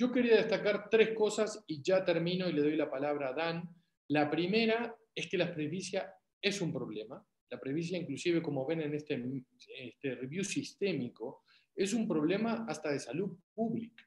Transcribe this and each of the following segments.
Yo quería destacar tres cosas y ya termino y le doy la palabra a Dan. La primera es que la presbicia es un problema. La presbicia, inclusive, como ven en este, este review sistémico, es un problema hasta de salud pública.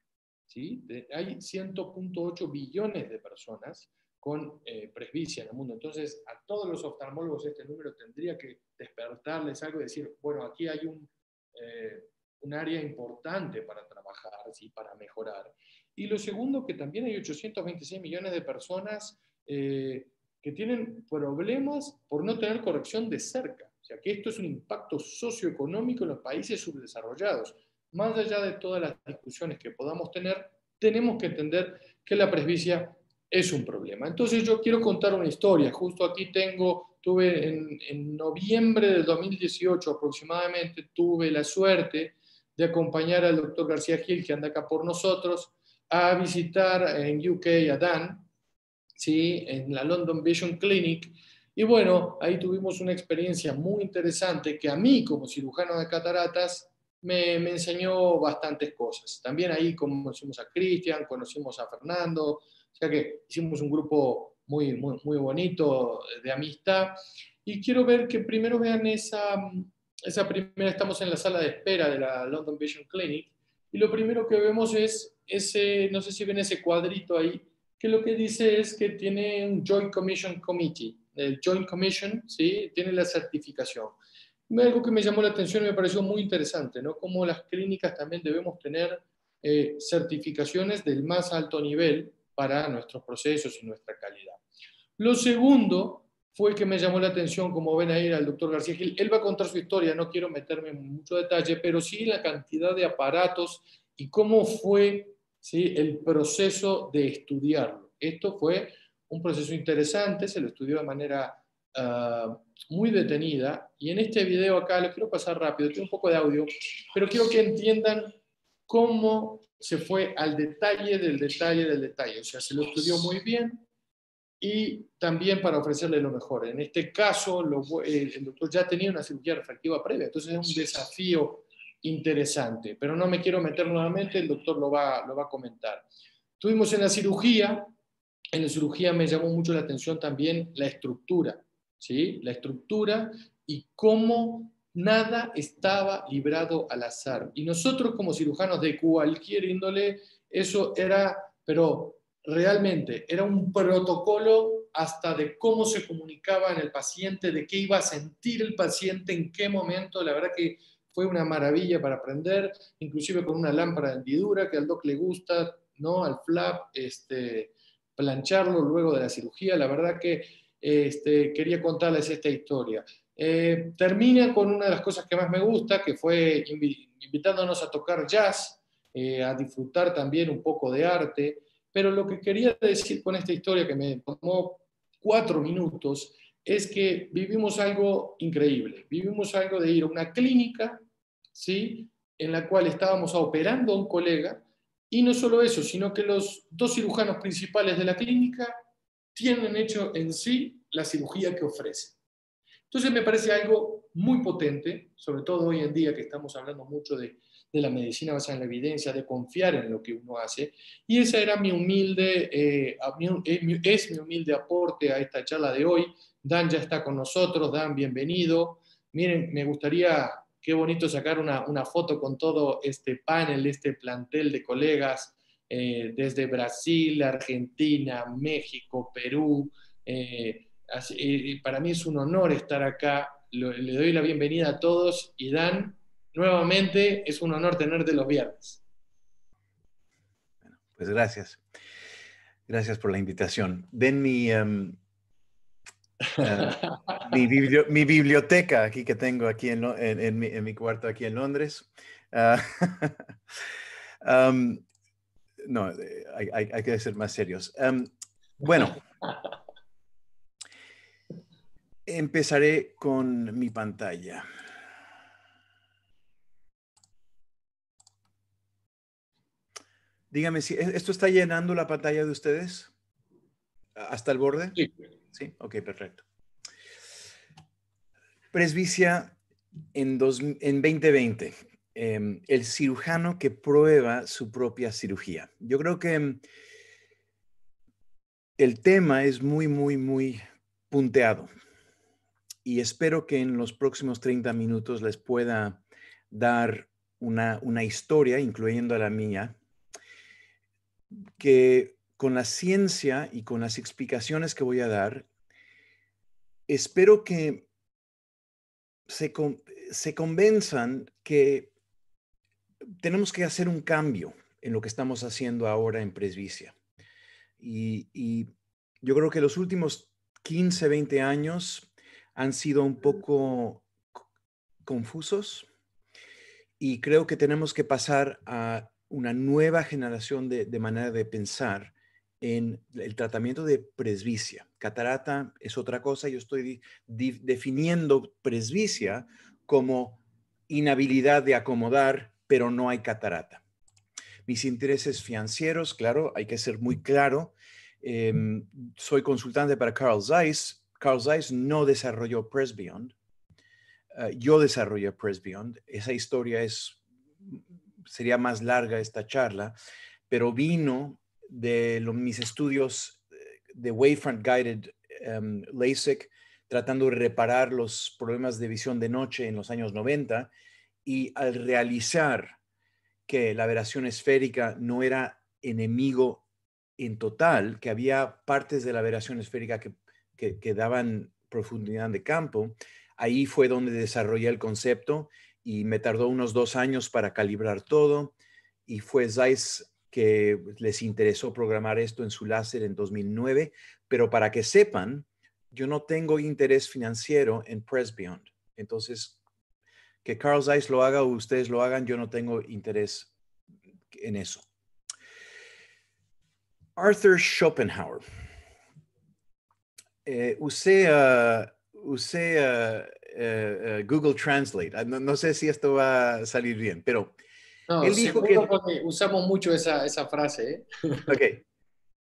¿sí? hay 100.8 billones de personas con eh, presbicia en el mundo. Entonces, a todos los oftalmólogos este número tendría que despertarles algo y decir, bueno, aquí hay un, eh, un área importante para trabajar, ¿sí? para mejorar. Y lo segundo, que también hay 826 millones de personas eh, que tienen problemas por no tener corrección de cerca. O sea, que esto es un impacto socioeconómico en los países subdesarrollados. Más allá de todas las discusiones que podamos tener, tenemos que entender que la presbicia es un problema. Entonces yo quiero contar una historia. Justo aquí tengo, tuve en, en noviembre del 2018 aproximadamente, tuve la suerte de acompañar al doctor García Gil, que anda acá por nosotros, a visitar en UK a Dan, ¿sí? en la London Vision Clinic. Y bueno, ahí tuvimos una experiencia muy interesante que a mí como cirujano de cataratas me, me enseñó bastantes cosas. También ahí conocimos a Christian, conocimos a Fernando, o sea que hicimos un grupo muy, muy, muy bonito de amistad. Y quiero ver que primero vean esa, esa primera, estamos en la sala de espera de la London Vision Clinic, y lo primero que vemos es ese, no sé si ven ese cuadrito ahí, que lo que dice es que tiene un Joint Commission Committee, el Joint Commission, ¿sí? Tiene la certificación. Algo que me llamó la atención y me pareció muy interesante, ¿no? como las clínicas también debemos tener eh, certificaciones del más alto nivel para nuestros procesos y nuestra calidad. Lo segundo fue que me llamó la atención, como ven ahí, al doctor García Gil. Él va a contar su historia, no quiero meterme en mucho detalle, pero sí la cantidad de aparatos y cómo fue ¿sí? el proceso de estudiarlo. Esto fue un proceso interesante, se lo estudió de manera ah, muy detenida y en este video acá lo quiero pasar rápido, tiene un poco de audio, pero quiero que entiendan cómo se fue al detalle del detalle del detalle. O sea, se lo estudió muy bien y también para ofrecerle lo mejor. En este caso, el, el doctor ya tenía una cirugía refractiva previa, entonces es un desafío interesante, pero no me quiero meter nuevamente, el doctor lo va, lo va a comentar. Tuvimos en la cirugía, en la cirugía me llamó mucho la atención también la estructura, ¿sí? La estructura y cómo nada estaba librado al azar. Y nosotros como cirujanos de cualquier índole, eso era, pero realmente era un protocolo hasta de cómo se comunicaba en el paciente, de qué iba a sentir el paciente, en qué momento, la verdad que fue una maravilla para aprender, inclusive con una lámpara de hendidura que al doc le gusta, ¿no? Al flap, este, plancharlo luego de la cirugía. La verdad que este, quería contarles esta historia. Eh, termina con una de las cosas que más me gusta, que fue invitándonos a tocar jazz, eh, a disfrutar también un poco de arte, pero lo que quería decir con esta historia que me tomó cuatro minutos es que vivimos algo increíble, vivimos algo de ir a una clínica ¿sí? en la cual estábamos operando a un colega, y no solo eso, sino que los dos cirujanos principales de la clínica tienen hecho en sí la cirugía que ofrece Entonces me parece algo muy potente, sobre todo hoy en día que estamos hablando mucho de, la medicina basada en la evidencia, de confiar en lo que uno hace. Y esa era mi humilde, eh, eh, es mi humilde aporte a esta charla de hoy. Dan ya está con nosotros, Dan, bienvenido. Miren, me gustaría qué bonito sacar una, foto con todo este panel, este plantel de colegas eh, desde Brasil, Argentina, México, Perú. Eh, para mí es un honor estar acá. le doy la bienvenida a todos y Dan, nuevamente es un honor tenerte los viernes. Bueno, pues gracias. Gracias por la invitación. Den mi, em, mi, biblioteca aquí que tengo aquí en, mi, cuarto aquí en Londres. Ah, no, eh, hay, que ser más serios. bueno, empezaré con mi pantalla. Dígame si ¿e-, esto está llenando la pantalla de ustedes hasta el borde. Sí. Sí, ok, perfecto. Presbicia en, en 2020, em, el cirujano que prueba su propia cirugía. Yo creo que em, el tema es muy, muy, muy punteado y espero que en los próximos 30 minutos les pueda dar una, una historia, incluyendo a la mía, que con la ciencia y con las explicaciones que voy a dar, espero que se, convenzan que tenemos que hacer un cambio en lo que estamos haciendo ahora en Presbicia. Y, yo creo que los últimos 15, 20 años han sido un poco confusos y creo que tenemos que pasar a una nueva generación de manera de pensar en el tratamiento de presbicia. Catarata es otra cosa, yo estoy definiendo presbicia como inhabilidad de acomodar, pero no hay catarata. Mis intereses financieros, claro, hay que ser muy claro. Em, soy consultante para Carl Zeiss. Carl Zeiss no desarrolló presbiond ah, yo desarrollé presbiond Esa historia es, sería más larga esta charla, pero vino de mis estudios eh, de Wavefront Guided em, LASIK, tratando de reparar los problemas de visión de noche en los años 90 y al realizar que la aberración esférica no era enemigo en total, que había partes de la aberración esférica que, que, que daban profundidad de campo, ahí fue donde desarrollé el concepto y me tardó unos dos años para calibrar todo y fue Zeiss que pues, les interesó programar esto en su láser en 2009, pero para que sepan, yo no tengo interés financiero en Pressbeyond. Entonces, que Carl Zeiss lo haga o ustedes lo hagan, yo no tengo interés en eso. Arthur Schopenhauer. Use eh, usé, ah, usé ah, eh, eh, Google Translate. Ah, no, sé si esto va a salir bien, pero él dijo que... usamos mucho esa, esa frase. ¿eh? Ok.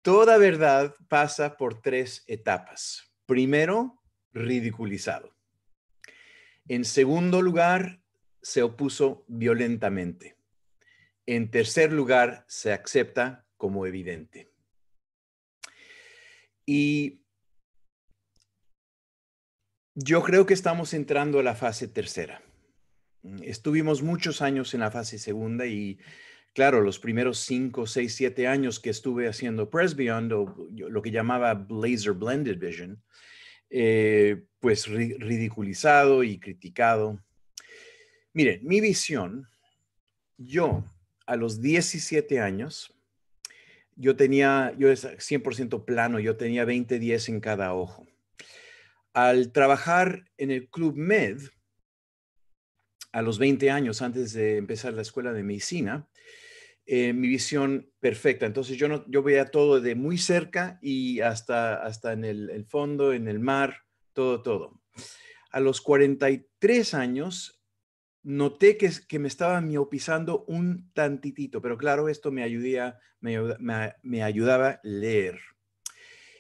Toda verdad pasa por tres etapas. Primero, ridiculizado. En segundo lugar, se opuso violentamente. En tercer lugar, se acepta como evidente. Y yo creo que estamos entrando a la fase tercera. Mm, estuvimos muchos años en la fase segunda y claro, los primeros cinco, seis, siete años que estuve haciendo Press o lo que llamaba blazer Blended Vision, eh, pues ridiculizado y criticado. Miren, mi visión, yo a los 17 años, yo tenía, yo es 100% plano, yo tenía 20-10 en cada ojo. Al trabajar en el Club Med, a los 20 años, antes de empezar la escuela de medicina, eh, mi visión perfecta. Entonces yo, no, yo veía todo de muy cerca y hasta, hasta en el, fondo, en el mar, todo, todo. A los 43 años noté que, que me estaba miopizando un tantitito, pero claro, esto me, ayudía, me, ayudaba a leer.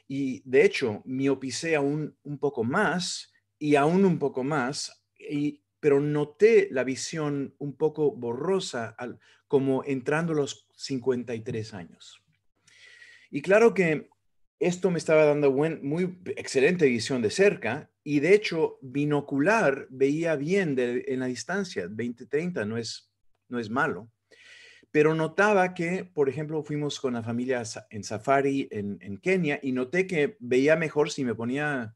Y de hecho, miopicé aún un poco más y aún un poco más y pero noté la visión un poco borrosa, al, como entrando los 53 años. Y claro que esto me estaba dando muy excelente visión de cerca y de hecho binocular veía bien en la distancia, 20-30 no es, no es malo, pero notaba que, por ejemplo, fuimos con la familia en safari en Kenia y noté que veía mejor si me ponía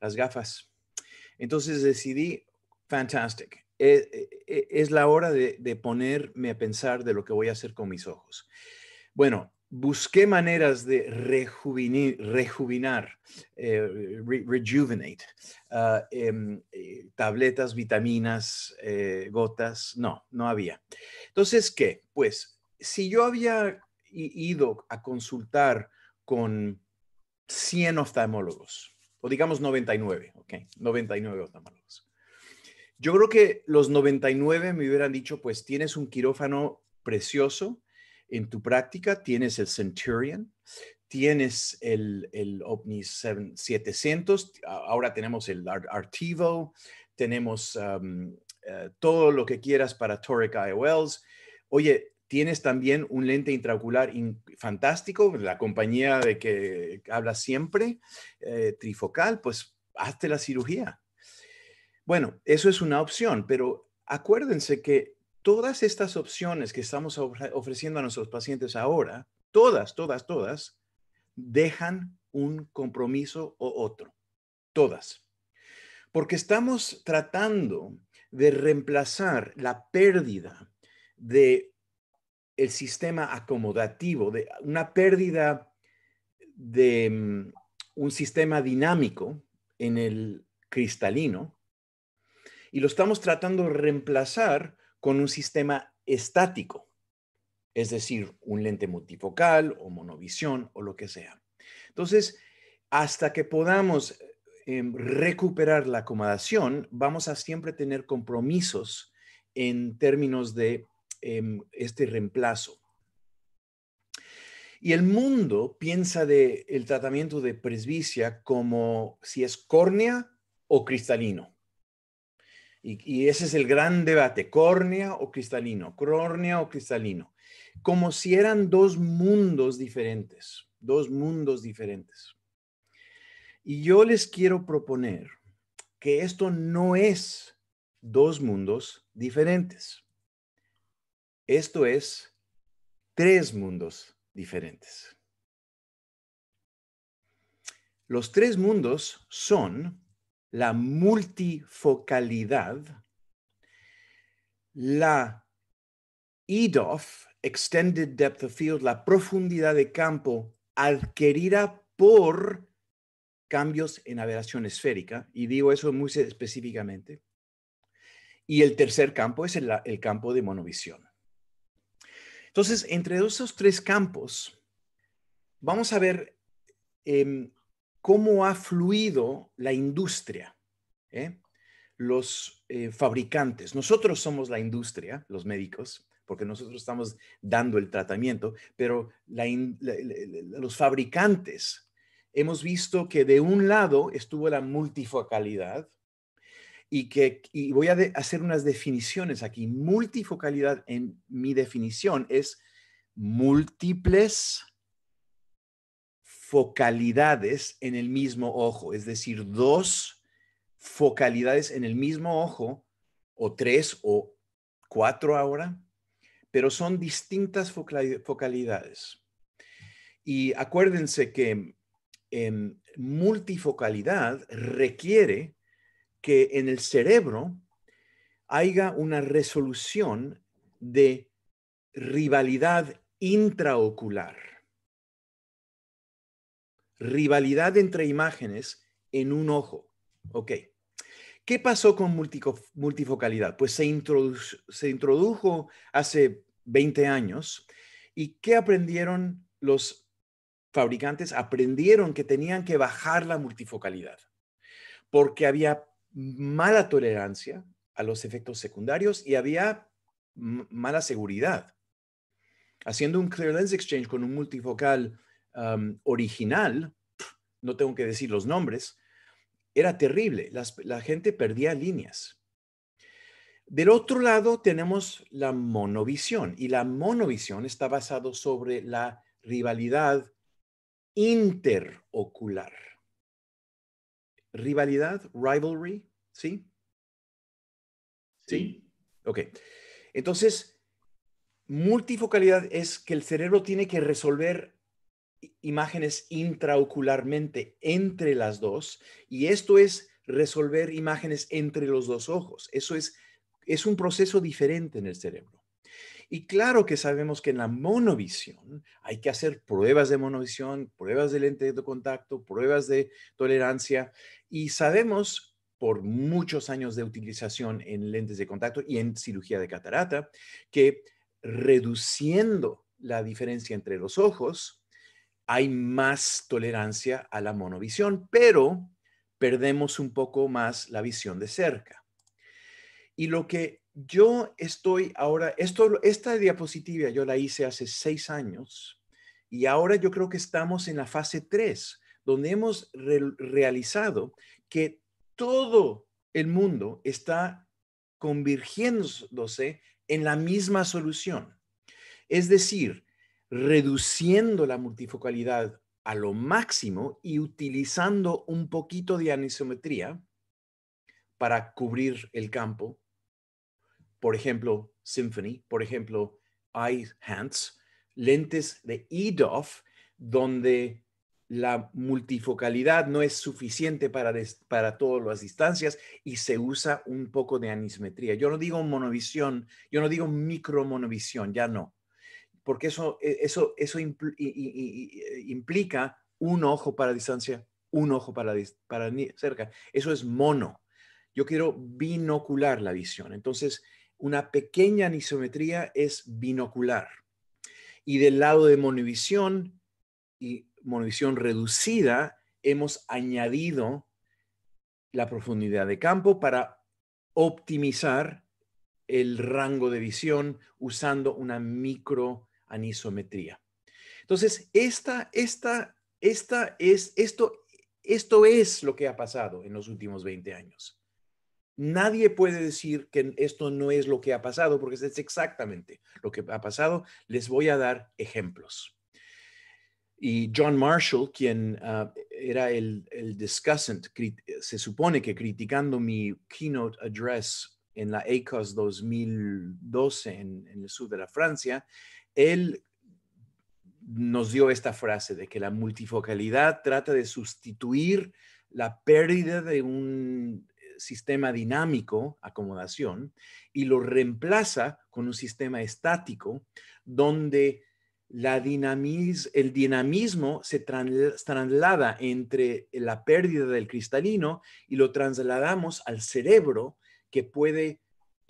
las gafas. Entonces decidí, Fantástico. Eh, eh, eh, es, la hora de, ponerme a pensar de lo que voy a hacer con mis ojos. Bueno, busqué maneras de rejuvenar, rejuvenate, ah, em, tabletas, vitaminas, gotas. No, no había. Entonces, ¿qué? Pues si yo había ido a consultar con 100 oftalmólogos, o digamos 99, ¿ok? 99 oftalmólogos. Yo creo que los 99 me hubieran dicho, pues tienes un quirófano precioso en tu práctica, tienes el Centurion, tienes el, el OVNI 700, ahora tenemos el Artivo, tenemos eh, todo lo que quieras para Toric IOLs. Oye, tienes también un lente intraocular fantástico, la compañía de que habla siempre, eh, trifocal, pues hazte la cirugía. Bueno, eso es una opción, pero acuérdense que todas estas opciones que estamos ofreciendo a nuestros pacientes ahora, todas, todas, todas, dejan un compromiso o otro. Todas. Porque estamos tratando de reemplazar la pérdida de el sistema acomodativo, de una pérdida de mm, un sistema dinámico en el cristalino y lo estamos tratando de reemplazar con un sistema estático, es decir, un lente multifocal o monovisión o lo que sea. Entonces, hasta que podamos eh, em, recuperar la acomodación, vamos a siempre tener compromisos en términos de em, este reemplazo. Y el mundo piensa del tratamiento de presbicia como si es córnea o cristalino. Y, ese es el gran debate, córnea o cristalino, córnea o cristalino, como si eran dos mundos diferentes, dos mundos diferentes. Y yo les quiero proponer que esto no es dos mundos diferentes. Esto es tres mundos diferentes. Los tres mundos son la multifocalidad, la EDOF, Extended Depth of Field, la profundidad de campo adquirida por cambios en aberración esférica, y digo eso muy específicamente. Y el tercer campo es el, campo de monovisión. Entonces, entre esos tres campos, vamos a ver em, cómo ha fluido la industria, ¿eh? los eh, fabricantes. Nosotros somos la industria, los médicos, porque nosotros estamos dando el tratamiento, pero los fabricantes hemos visto que de un lado estuvo la multifocalidad y que y voy a hacer unas definiciones aquí. Multifocalidad en mi definición es múltiples focalidades en el mismo ojo, es decir, dos focalidades en el mismo ojo, o tres o cuatro ahora, pero son distintas focalidades. Y acuérdense que en em, multifocalidad requiere que en el cerebro haya una resolución de rivalidad intraocular rivalidad entre imágenes en un ojo. Ok. ¿Qué pasó con multifocalidad? Pues se, introdujo hace 20 años. ¿Y qué aprendieron los fabricantes? Aprendieron que tenían que bajar la multifocalidad porque había mala tolerancia a los efectos secundarios y había mala seguridad. Haciendo un clear lens exchange con un multifocal original, no tengo que decir los nombres, era terrible. la gente perdía líneas. Del otro lado tenemos la monovisión y la monovisión está basado sobre la rivalidad interocular. Rivalidad, rivalry, ¿sí? ¿Sí? sí. Ok. Entonces, multifocalidad es que el cerebro tiene que resolver imágenes intraocularmente entre las dos y esto es resolver imágenes entre los dos ojos. Eso es, es un proceso diferente en el cerebro. Y claro que sabemos que en la monovisión hay que hacer pruebas de monovisión, pruebas de lentes de contacto, pruebas de tolerancia y sabemos por muchos años de utilización en lentes de contacto y en cirugía de catarata que reduciendo la diferencia entre los ojos, hay más tolerancia a la monovisión, pero perdemos un poco más la visión de cerca. Y lo que yo estoy ahora, esto, esta diapositiva yo la hice hace seis años y ahora yo creo que estamos en la fase tres donde hemos realizado que todo el mundo está convirtiéndose en la misma solución. Es decir, reduciendo la multifocalidad a lo máximo y utilizando un poquito de anisometría para cubrir el campo. Por ejemplo, Symphony, por ejemplo, Eye Hands, lentes de EDOF, donde la multifocalidad no es suficiente para, todas las distancias y se usa un poco de anisometría. Yo no digo monovisión, yo no digo micromonovisión, ya no porque eso, e, implica un ojo para distancia, un ojo para, para cerca. Eso es mono. Yo quiero binocular la visión. Entonces, una pequeña anisometría es binocular. Y del lado de monovisión y monovisión reducida, hemos añadido la profundidad de campo para optimizar el rango de visión usando una micro anisometría. Entonces, esta, esta, esta es, esto, esto es lo que ha pasado en los últimos 20 años. Nadie puede decir que esto no es lo que ha pasado, porque es exactamente lo que ha pasado. Les voy a dar ejemplos. Y John Marshall, quien ah, era el, el discussant, se supone que criticando mi keynote address en la ACOS 2012 en, en el sur de la Francia, él nos dio esta frase de que la multifocalidad trata de sustituir la pérdida de un eh, sistema dinámico, acomodación, y lo reemplaza con un sistema estático donde la el dinamismo se traslada entre la pérdida del cristalino y lo trasladamos al cerebro que puede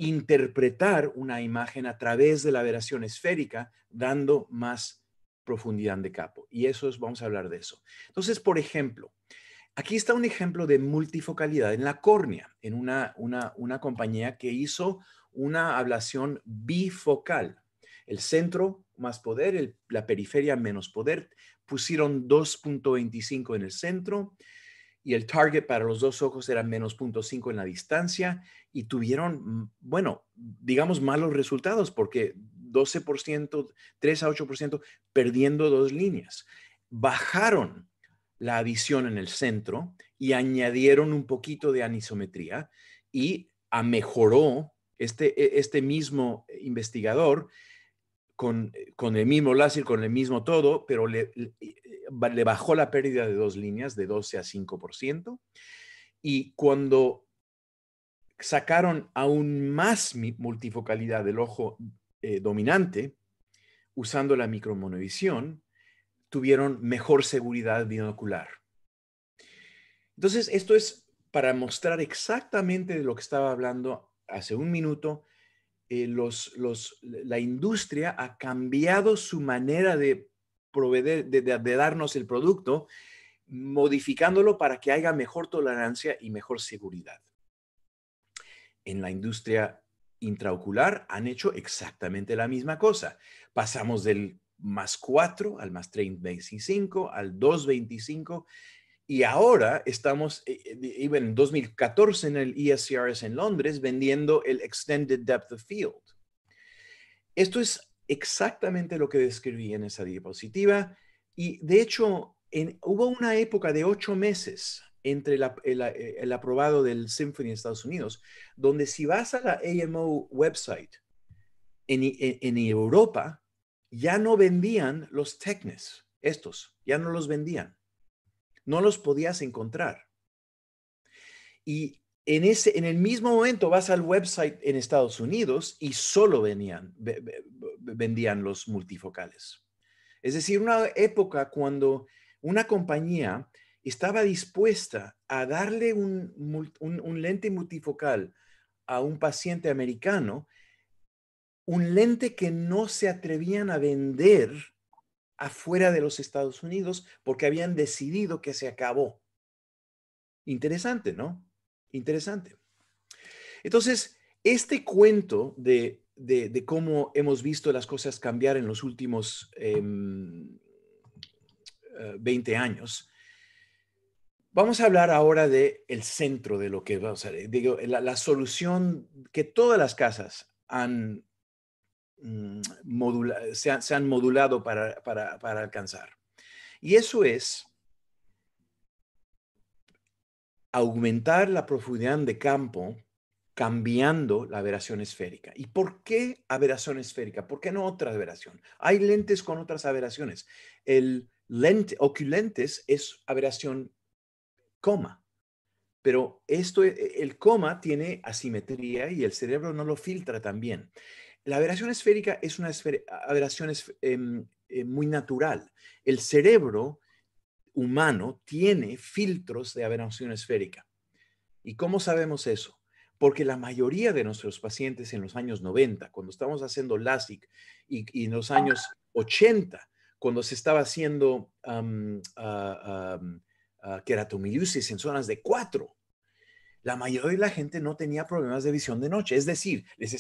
interpretar una imagen a través de la aberración esférica, dando más profundidad de capo. Y eso es, vamos a hablar de eso. Entonces, por ejemplo, aquí está un ejemplo de multifocalidad en la córnea, en una, una, una compañía que hizo una ablación bifocal. El centro más poder, la periferia menos poder. Pusieron 2.25 en el centro, y el target para los dos ojos era menos 0.5 en la distancia y tuvieron, mm, bueno, digamos malos resultados porque 12%, 3 a 8% perdiendo dos líneas. Bajaron la visión en el centro y añadieron un poquito de anisometría y ah, mejoró este, e, este mismo investigador eh, con, el mismo láser, con el mismo todo, pero eh, le, bajó la pérdida de dos líneas de 12 a 5%. Y cuando sacaron aún más multifocalidad del ojo eh, dominante, usando la micromonovisión, tuvieron mejor seguridad binocular. Entonces, esto es para mostrar exactamente de lo que estaba hablando hace un minuto, eh, la industria ha cambiado su manera de de, darnos el producto, modificándolo para que haya mejor tolerancia y mejor seguridad. En la industria intraocular han hecho exactamente la misma cosa. Pasamos del más 4 al más 35 al 225 y ahora estamos, eh, eh, iba en 2014 en el ESCRS en Londres, vendiendo el Extended Depth of Field. Esto es exactamente lo que describí en esa diapositiva. Y de hecho, hubo una época de ocho meses entre eh, el, aprobado del Symphony en Estados Unidos, donde si vas a la AMO website en, en Europa, ya no vendían los Tecnes, estos, ya no los vendían no los podías encontrar. Y en, ese, en el mismo momento vas al website en Estados Unidos y solo venían, vendían los multifocales. Es decir, una época cuando una compañía estaba dispuesta a darle un lente multifocal a un paciente americano, un lente que no se atrevían a vender afuera de los Estados Unidos porque habían decidido que se acabó. Interesante, ¿no? Interesante. Entonces, este cuento de, de, cómo hemos visto las cosas cambiar en los últimos 20 em, eh, años, Vamos a hablar ahora de el centro de lo que vamos a digo la, la solución que todas las casas han Mm, se, han, modulado para, para alcanzar. Y eso es aumentar la profundidad de campo cambiando la aberración esférica. ¿Y por qué aberración esférica? ¿Por qué no otra aberración? Hay lentes con otras aberraciones. El lente, oculentes es aberración coma, pero esto, el coma tiene asimetría y el cerebro no lo filtra tan bien. La aberración esférica es una aberración em, eh, muy natural. El cerebro humano tiene filtros de aberración esférica. ¿Y cómo sabemos eso? Porque la mayoría de nuestros pacientes en los años 90, cuando estábamos haciendo LASIK y, en los años 80, cuando se estaba haciendo um, en zonas de 4, la mayoría de la gente no tenía problemas de visión de noche. Es decir, les,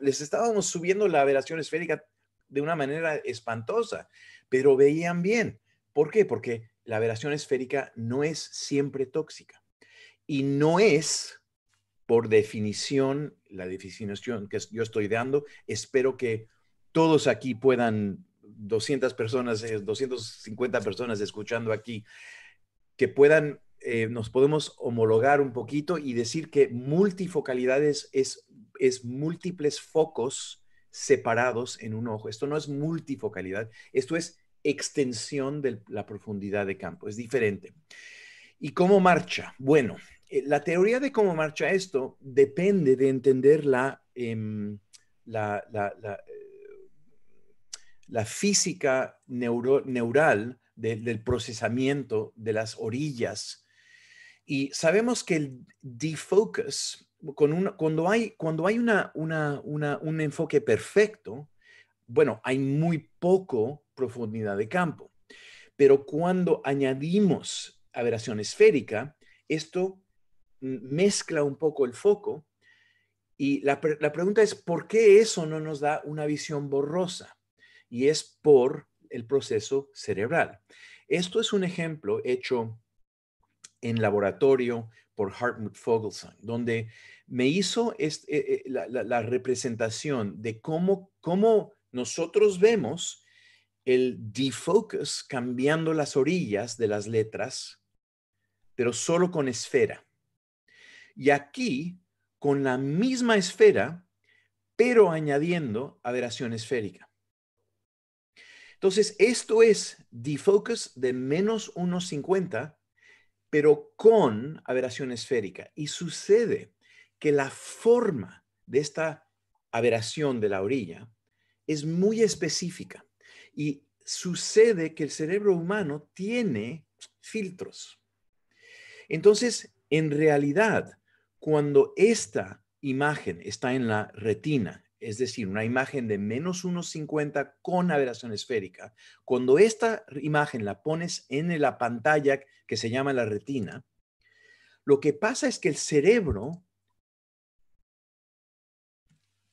les estábamos subiendo la aberración esférica de una manera espantosa, pero veían bien. ¿Por qué? Porque la aberración esférica no es siempre tóxica y no es, por definición, la definición que yo estoy dando, espero que todos aquí puedan, 200 personas, 250 eh, personas escuchando aquí, que puedan eh, nos podemos homologar un poquito y decir que multifocalidad es, múltiples focos separados en un ojo. Esto no es multifocalidad, esto es extensión de la profundidad de campo, es diferente. ¿Y cómo marcha? Bueno, eh, la teoría de cómo marcha esto depende de entender la, em, la, física neural del procesamiento de las orillas y sabemos que el defocus, con cuando hay, cuando hay una, un enfoque perfecto, bueno, hay muy poco profundidad de campo. Pero cuando añadimos aberración esférica, esto mezcla un poco el foco. Y la, la pregunta es, ¿por qué eso no nos da una visión borrosa? Y es por el proceso cerebral. Esto es un ejemplo hecho en laboratorio por Hartmut Fogelson donde me hizo eh, eh, la, representación de cómo, cómo nosotros vemos el defocus cambiando las orillas de las letras, pero solo con esfera. Y aquí, con la misma esfera, pero añadiendo aberración esférica. Entonces, esto es defocus de menos 1,50 pero con aberración esférica. Y sucede que la forma de esta aberración de la orilla es muy específica y sucede que el cerebro humano tiene filtros. Entonces, en realidad, cuando esta imagen está en la retina, es decir, una imagen de menos 1,50 con aberración esférica, cuando esta imagen la pones en la pantalla que se llama la retina, lo que pasa es que el cerebro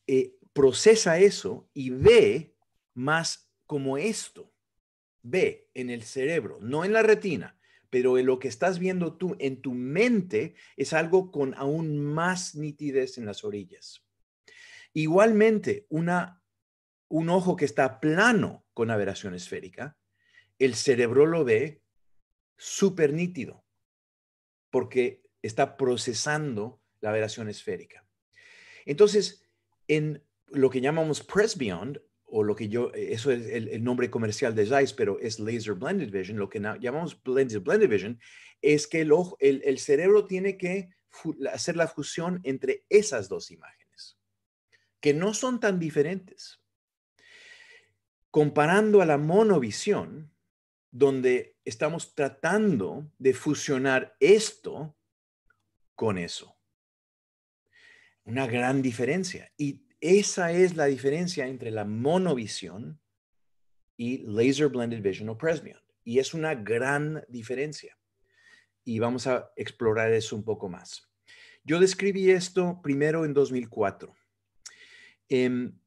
eh, procesa eso y ve más como esto, ve en el cerebro, no en la retina, pero en lo que estás viendo tú en tu mente es algo con aún más nitidez en las orillas. Igualmente, un ojo que está plano con aberración esférica, el cerebro lo ve súper nítido porque está procesando la aberración esférica. Entonces, en lo que llamamos Press Beyond, o lo que yo, eso es el, nombre comercial de Zeiss, pero es Laser Blended Vision, lo que llamamos Blended, blended Vision, es que el, ojo, el cerebro tiene que hacer la fusión entre esas dos imágenes que no son tan diferentes. Comparando a la monovisión, donde estamos tratando de fusionar esto con eso. Una gran diferencia. Y esa es la diferencia entre la monovisión y laser blended vision o presbion. Y es una gran diferencia. Y vamos a explorar eso un poco más. Yo describí esto primero en 2004 Em,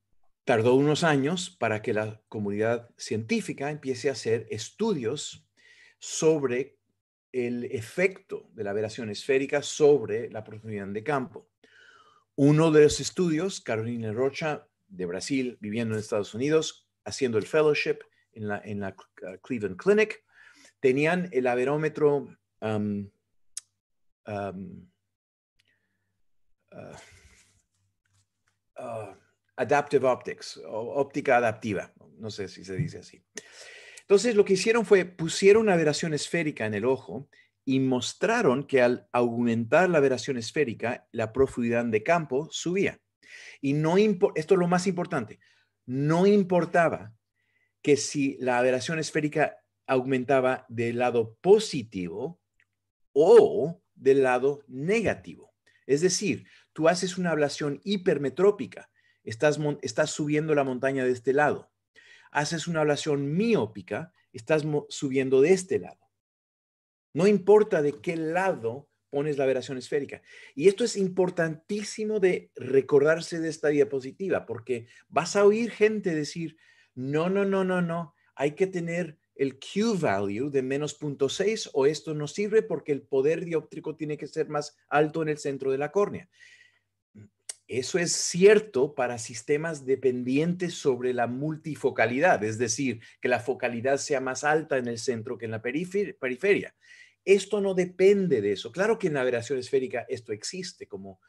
tardó unos años para que la comunidad científica empiece a hacer estudios sobre el efecto de la aberración esférica sobre la profundidad de campo. Uno de los estudios, Carolina Rocha, de Brasil, viviendo en Estados Unidos, haciendo el fellowship en la, Cleveland Clinic, tenían el averómetro Adaptive Optics, o óptica adaptiva, no sé si se dice así. Entonces, lo que hicieron fue pusieron una aberración esférica en el ojo y mostraron que al aumentar la aberración esférica, la profundidad de campo subía. Y no esto es lo más importante, no importaba que si la aberración esférica aumentaba del lado positivo o del lado negativo. Es decir, tú haces una ablación hipermetrópica estás, subiendo la montaña de este lado. Haces una ablación miópica, estás subiendo de este lado. No importa de qué lado pones la aberración esférica. Y esto es importantísimo de recordarse de esta diapositiva, porque vas a oír gente decir, no, no, no, no, no, hay que tener el Q value de menos 0.6 o esto no sirve porque el poder dióptrico tiene que ser más alto en el centro de la córnea. Eso es cierto para sistemas dependientes sobre la multifocalidad, es decir, que la focalidad sea más alta en el centro que en la periferia. Esto no depende de eso. Claro que en la aberración esférica esto existe como,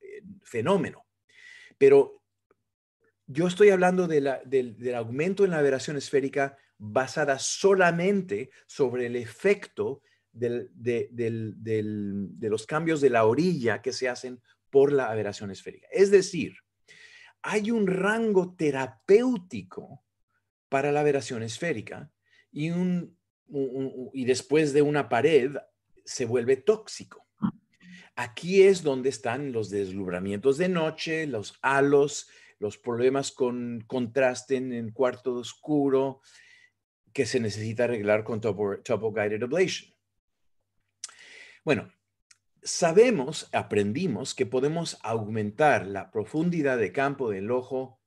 eh, fenómeno, pero yo estoy hablando del, aumento en la aberración esférica basada solamente sobre el efecto de, los cambios de la orilla que se hacen por la aberración esférica. Es decir, hay un rango terapéutico para la aberración esférica y, y después de una pared se vuelve tóxico. Aquí es donde están los deslumbramientos de noche, los halos, los problemas con contraste en cuarto oscuro que se necesita arreglar con topo, guided ablation. Bueno, sabemos, aprendimos que podemos aumentar la profundidad de campo del ojo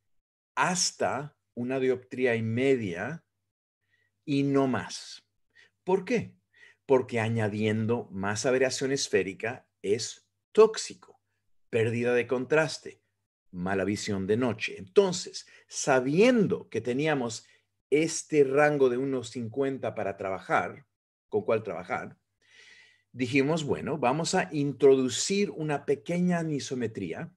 hasta una dioptría y media y no más. ¿Por qué? Porque añadiendo más aberración esférica es tóxico, pérdida de contraste, mala visión de noche. Entonces, sabiendo que teníamos este rango de unos 50 para trabajar, con cuál trabajar, dijimos, bueno, vamos a introducir una pequeña anisometría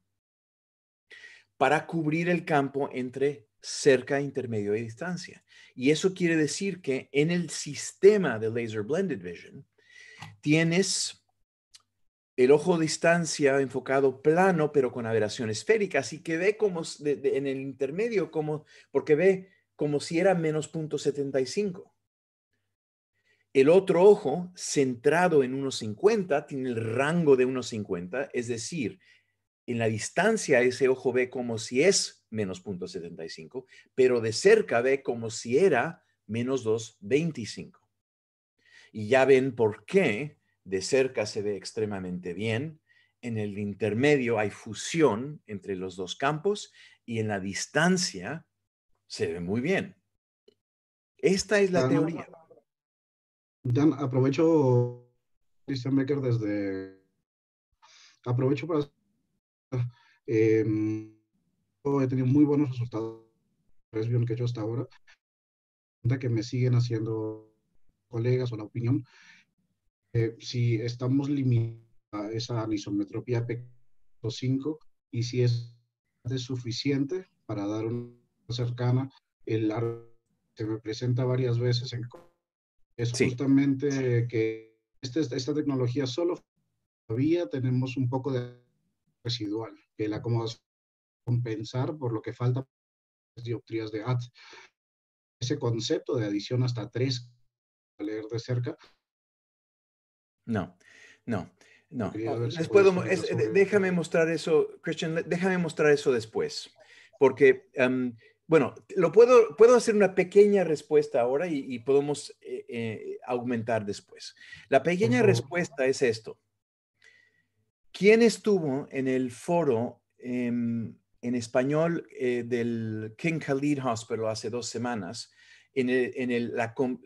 para cubrir el campo entre cerca, intermedio y distancia. Y eso quiere decir que en el sistema de Laser Blended Vision tienes el ojo de distancia enfocado plano, pero con aberración esférica, así que ve como en el intermedio, como, porque ve como si era menos 0.75. El otro ojo, centrado en 1,50, tiene el rango de 1,50, es decir, en la distancia ese ojo ve como si es menos 0.75, pero de cerca ve como si era menos 2.25. Y ya ven por qué de cerca se ve extremadamente bien, en el intermedio hay fusión entre los dos campos y en la distancia se ve muy bien. Esta es la teoría. Dan, aprovecho, Christian Becker, desde. Aprovecho para. Em, he tenido muy buenos resultados que he hecho hasta ahora. Que me siguen haciendo colegas o la opinión. Eh, si estamos limitados a esa anisometropía P5 y si es suficiente para dar una cercana, el se me presenta varias veces en es justamente que este, esta tecnología solo todavía tenemos un poco de residual, que la acomodación compensar por lo que falta dioptrías de ad Ese concepto de adición hasta tres, a leer de cerca. No, no, no. déjame mostrar eso, Christian, déjame mostrar eso después, porque em, bueno, lo puedo, puedo hacer una pequeña respuesta ahora y, podemos eh, eh, aumentar después. La pequeña respuesta es esto. ¿Quién estuvo en el foro em, en español eh, del King Khalid Hospital hace dos semanas? En,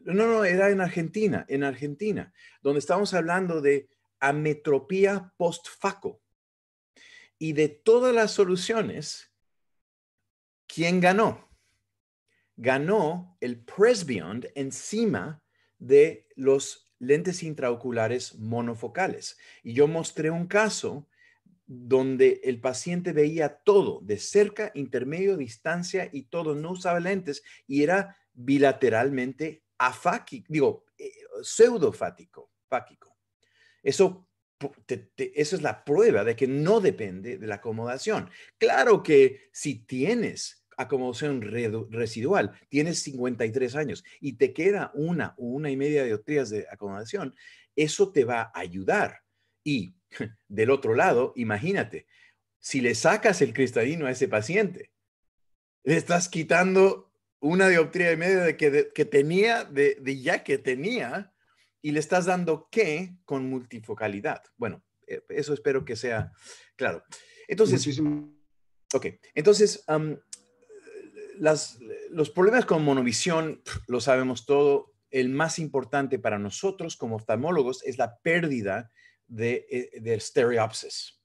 no, no, era en Argentina, en Argentina, donde estábamos hablando de ametropía post-faco y de todas las soluciones ¿Quién ganó? Ganó el presbiond encima de los lentes intraoculares monofocales. Y yo mostré un caso donde el paciente veía todo de cerca, intermedio, distancia y todo, no usaba lentes y era bilateralmente afáquico, digo, eh, pseudofático. Fáquico. Eso eso es la prueba de que no depende de la acomodación. Claro que si tienes acomodación residual, tienes 53 años y te queda una o una y media de de acomodación, eso te va a ayudar. Y del otro lado, imagínate, si le sacas el cristalino a ese paciente, le estás quitando una dioptría y media de que, que tenía, de ya que tenía, y le estás dando qué con multifocalidad. Bueno, eh, eso espero que sea claro. Entonces, ok, entonces los problemas con monovisión lo sabemos todo. El más importante para nosotros como oftalmólogos es la pérdida de, eh, de stereopsis.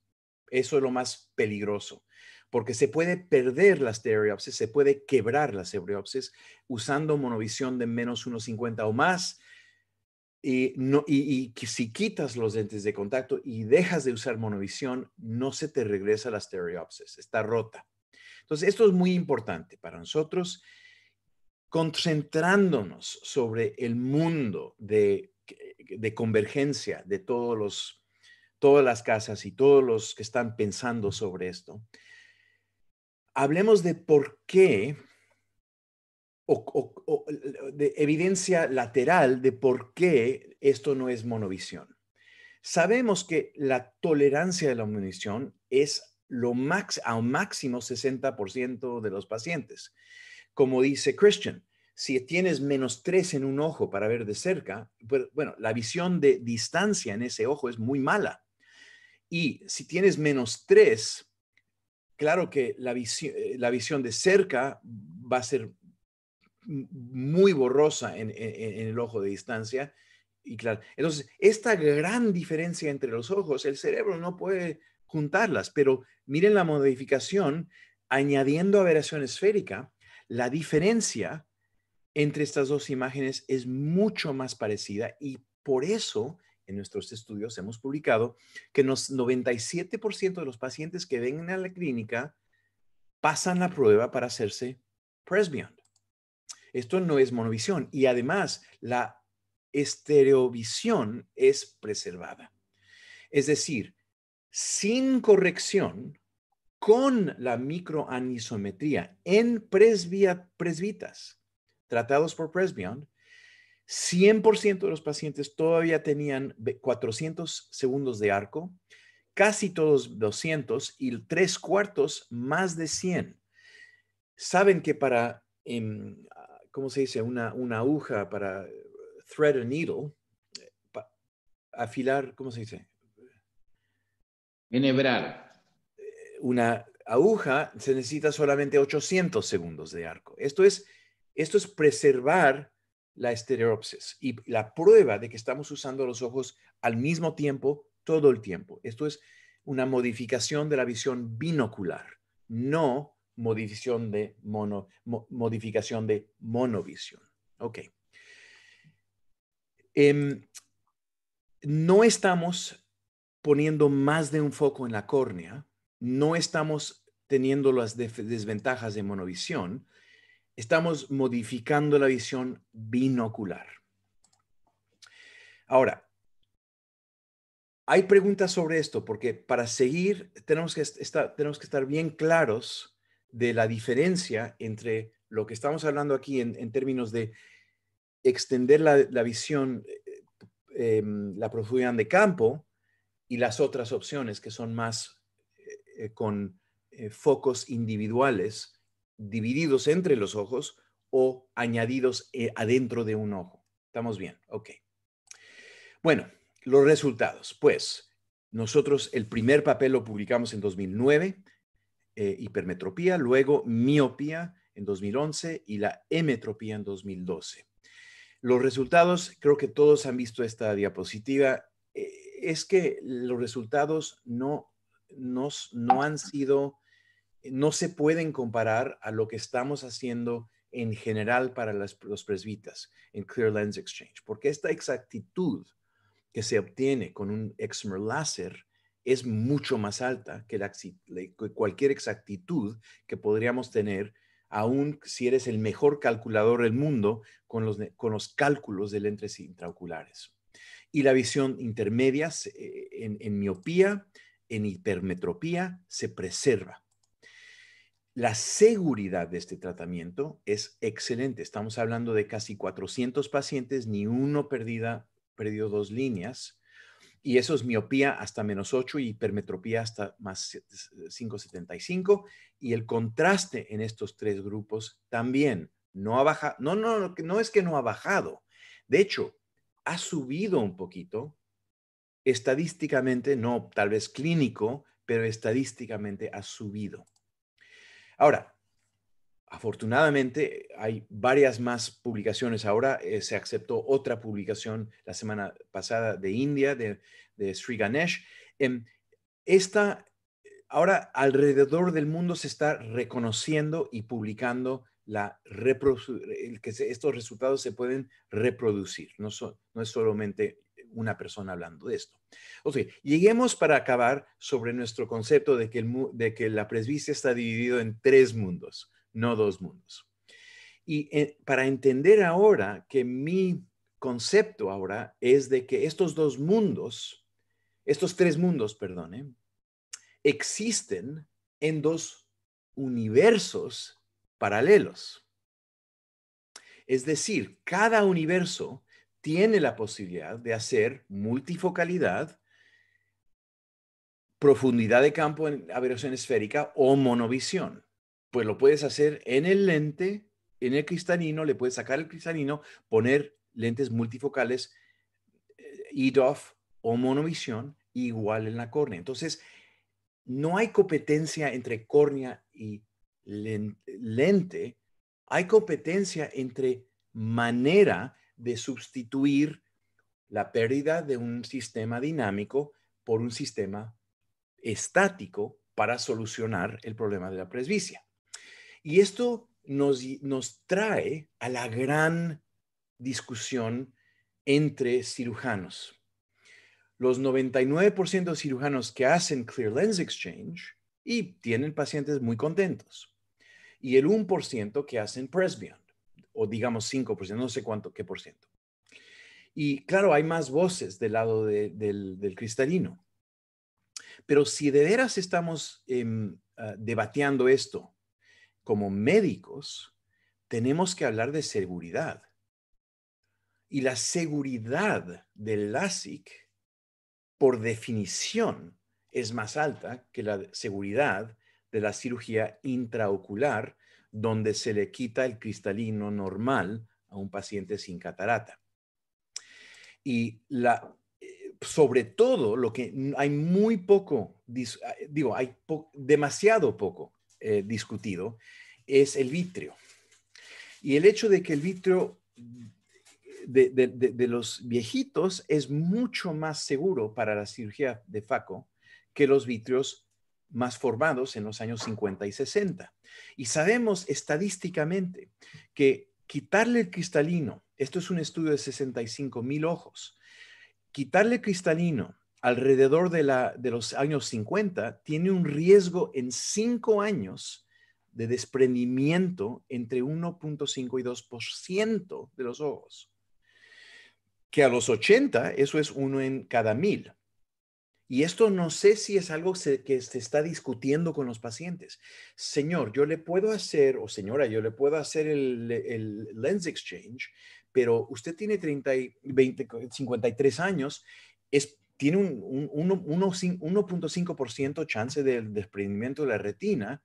Eso es lo más peligroso, porque se puede perder la stereopsis, se puede quebrar la stereopsis usando monovisión de menos 1,50 o más y, si quitas los lentes de contacto y dejas de usar monovisión, no se te regresa la stereopsis, está rota. Entonces, esto es muy importante para nosotros, concentrándonos sobre el mundo de, convergencia de todos todas las casas y todos los que están pensando sobre esto. Hablemos de por qué o, de evidencia lateral de por qué esto no es monovisión. Sabemos que la tolerancia de la monovisión es lo max, a un máximo 60% de los pacientes. Como dice Christian, si tienes menos 3 en un ojo para ver de cerca, pues, bueno, la visión de distancia en ese ojo es muy mala. Y si tienes menos 3, claro que la, visión, eh, la visión de cerca va a ser muy borrosa en, el ojo de distancia. Y claro, entonces, esta gran diferencia entre los ojos, el cerebro no puede juntarlas, pero miren la modificación, añadiendo aberración esférica, la diferencia entre estas dos imágenes es mucho más parecida y por eso en nuestros estudios hemos publicado que los 97% de los pacientes que vengan a la clínica pasan la prueba para hacerse presbion. Esto no es monovisión y además la estereovisión es preservada. Es decir, sin corrección, con la microanisometría en presbitas, tratados por Presbion, 100% de los pacientes todavía tenían 400 segundos de arco, casi todos 200 y tres cuartos más de 100. Saben que para em, ¿cómo se dice? Una, aguja para eh, thread a needle, eh, afilar, ¿cómo se dice? Enhebrar. Eh, una aguja se necesita solamente 800 segundos de arco. Esto es, esto es preservar la estereopsis y la prueba de que estamos usando los ojos al mismo tiempo, todo el tiempo. Esto es una modificación de la visión binocular, no modificación de, mono, modificación de monovisión. Ok. Em, no estamos poniendo más de un foco en la córnea, no estamos teniendo las desventajas de monovisión, estamos modificando la visión binocular. Ahora, hay preguntas sobre esto porque para seguir tenemos que estar bien claros de la diferencia entre lo que estamos hablando aquí en, términos de extender la, visión, eh, eh, em, la profundidad de campo y las otras opciones que son más eh, con focos individuales divididos entre los ojos o añadidos adentro de un ojo. ¿Estamos bien? Ok. Bueno, los resultados. Pues nosotros el primer papel lo publicamos en 2009 eh, hipermetropía, luego miopía en 2011 y la hemetropía en 2012. Los resultados, creo que todos han visto esta diapositiva, eh, es que los resultados no, no, no han sido, no se pueden comparar a lo que estamos haciendo en general para las, los presbitas en Clear Lens Exchange, porque esta exactitud que se obtiene con un exmer láser es mucho más alta que, cualquier exactitud que podríamos tener, aún si eres el mejor calculador del mundo con los, cálculos de lentes intraoculares. Y la visión intermedia eh, en, miopía, en hipermetropía, se preserva. La seguridad de este tratamiento es excelente. Estamos hablando de casi 400 pacientes, ni uno perdió dos líneas y eso es miopía hasta menos 8 y hipermetropía hasta más 5,75. Y el contraste en estos tres grupos también no ha bajado. No, no, no es que no ha bajado. De hecho, ha subido un poquito. Estadísticamente, no, tal vez clínico, pero estadísticamente ha subido. Ahora, Afortunadamente hay varias más publicaciones. Ahora eh, se aceptó otra publicación la semana pasada de India, de, Sri Ganesh. Em, esta, ahora alrededor del mundo se está reconociendo y publicando la que estos resultados se pueden reproducir. No, no es solamente una persona hablando de esto. O lleguemos para acabar sobre nuestro concepto de que, de que la presbicia está dividido en tres mundos no dos mundos. Y eh, para entender ahora que mi concepto ahora es de que estos dos mundos, estos tres mundos, perdone, ¿eh? existen en dos universos paralelos. Es decir, cada universo tiene la posibilidad de hacer multifocalidad, profundidad de campo en aberración esférica o monovisión pues lo puedes hacer en el lente, en el cristalino, le puedes sacar el cristalino, poner lentes multifocales, EDOF eh, o monovisión, igual en la córnea. Entonces, no hay competencia entre córnea y lente, hay competencia entre manera de sustituir la pérdida de un sistema dinámico por un sistema estático para solucionar el problema de la presbicia. Y esto nos, trae a la gran discusión entre cirujanos. Los 99% de cirujanos que hacen Clear Lens Exchange y tienen pacientes muy contentos. Y el 1% que hacen Presbyon, o digamos 5%, no sé cuánto, qué por ciento. Y claro, hay más voces del lado del, cristalino. Pero si de veras estamos eh, debatiendo esto como médicos, tenemos que hablar de seguridad. Y la seguridad del LASIK, por definición, es más alta que la seguridad de la cirugía intraocular, donde se le quita el cristalino normal a un paciente sin catarata. Y la, eh, sobre todo, lo que hay muy poco, digo, hay demasiado poco eh, discutido es el vitrio. Y el hecho de que el vitrio de, de, los viejitos es mucho más seguro para la cirugía de FACO que los vitrios más formados en los años 50 y 60. Y sabemos estadísticamente que quitarle el cristalino, esto es un estudio de 65 mil ojos, quitarle cristalino alrededor de, la, de los años 50 tiene un riesgo en cinco años de desprendimiento entre 1.5 y 2% de los ojos. Que a los 80 eso es uno en cada mil. Y esto no sé si es algo que se está discutiendo con los pacientes. Señor, yo le puedo hacer, o señora, yo le puedo hacer el, lens exchange, pero usted tiene 30 53 años, es tiene un, un, 1.5% chance del desprendimiento de la retina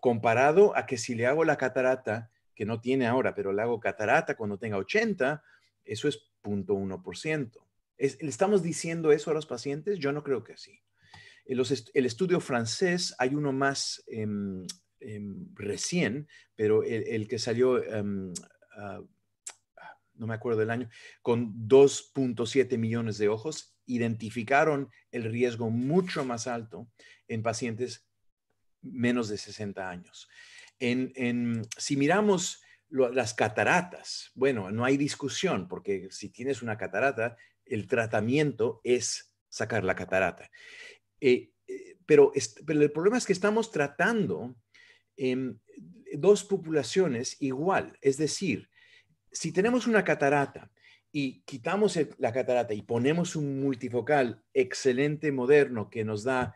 comparado a que si le hago la catarata, que no tiene ahora, pero le hago catarata cuando tenga 80, eso es 0.1%. ¿Le estamos diciendo eso a los pacientes? Yo no creo que sí. El, estudio francés, hay uno más em, em, recién, pero el, que salió, em, ah, ah, no me acuerdo del año, con 2.7 millones de ojos, identificaron el riesgo mucho más alto en pacientes menos de 60 años. En, si miramos las cataratas, bueno, no hay discusión, porque si tienes una catarata, el tratamiento es sacar la catarata. Eh, eh, pero, pero, el problema es que estamos tratando en em, dos poblaciones igual, es decir, si tenemos una catarata y quitamos la catarata y ponemos un multifocal excelente, moderno, que nos da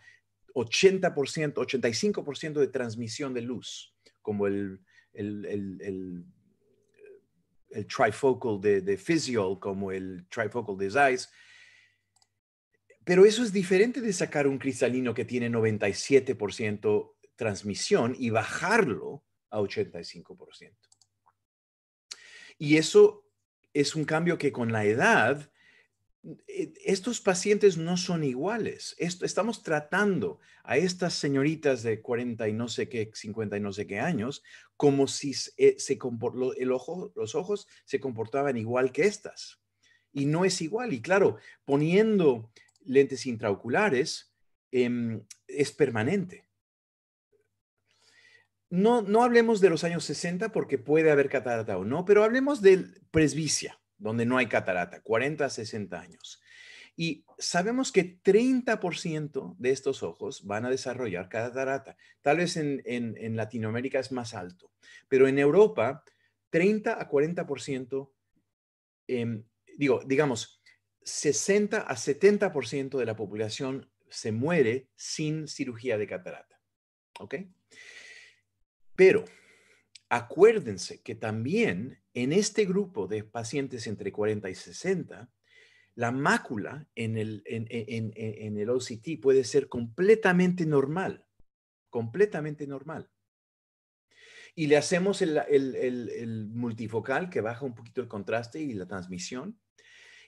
80%, 85% de transmisión de luz, como el, el, el, el, trifocal de, de, Physiol, como el trifocal de Zeiss. Pero eso es diferente de sacar un cristalino que tiene 97% transmisión y bajarlo a 85%. Y eso es un cambio que con la edad, eh, estos pacientes no son iguales. estamos tratando a estas señoritas de 40 y no sé qué, 50 y no sé qué años, como si eh, se, el ojo, los ojos se comportaban igual que estas. Y no es igual. Y claro, poniendo lentes intraoculares em, es permanente no, hablemos de los años 60 porque puede haber catarata o no, pero hablemos del presbicia, donde no hay catarata, 40 a 60 años. Y sabemos que 30% de estos ojos van a desarrollar catarata. Tal vez en, Latinoamérica es más alto, pero en Europa, 30 a 40%, em, digo, digamos, 60 a 70% de la población se muere sin cirugía de catarata. ¿Ok? Pero acuérdense que también en este grupo de pacientes entre 40 y 60, la mácula en el, OCT puede ser completamente normal, completamente normal. Y le hacemos el, el, multifocal que baja un poquito el contraste y la transmisión.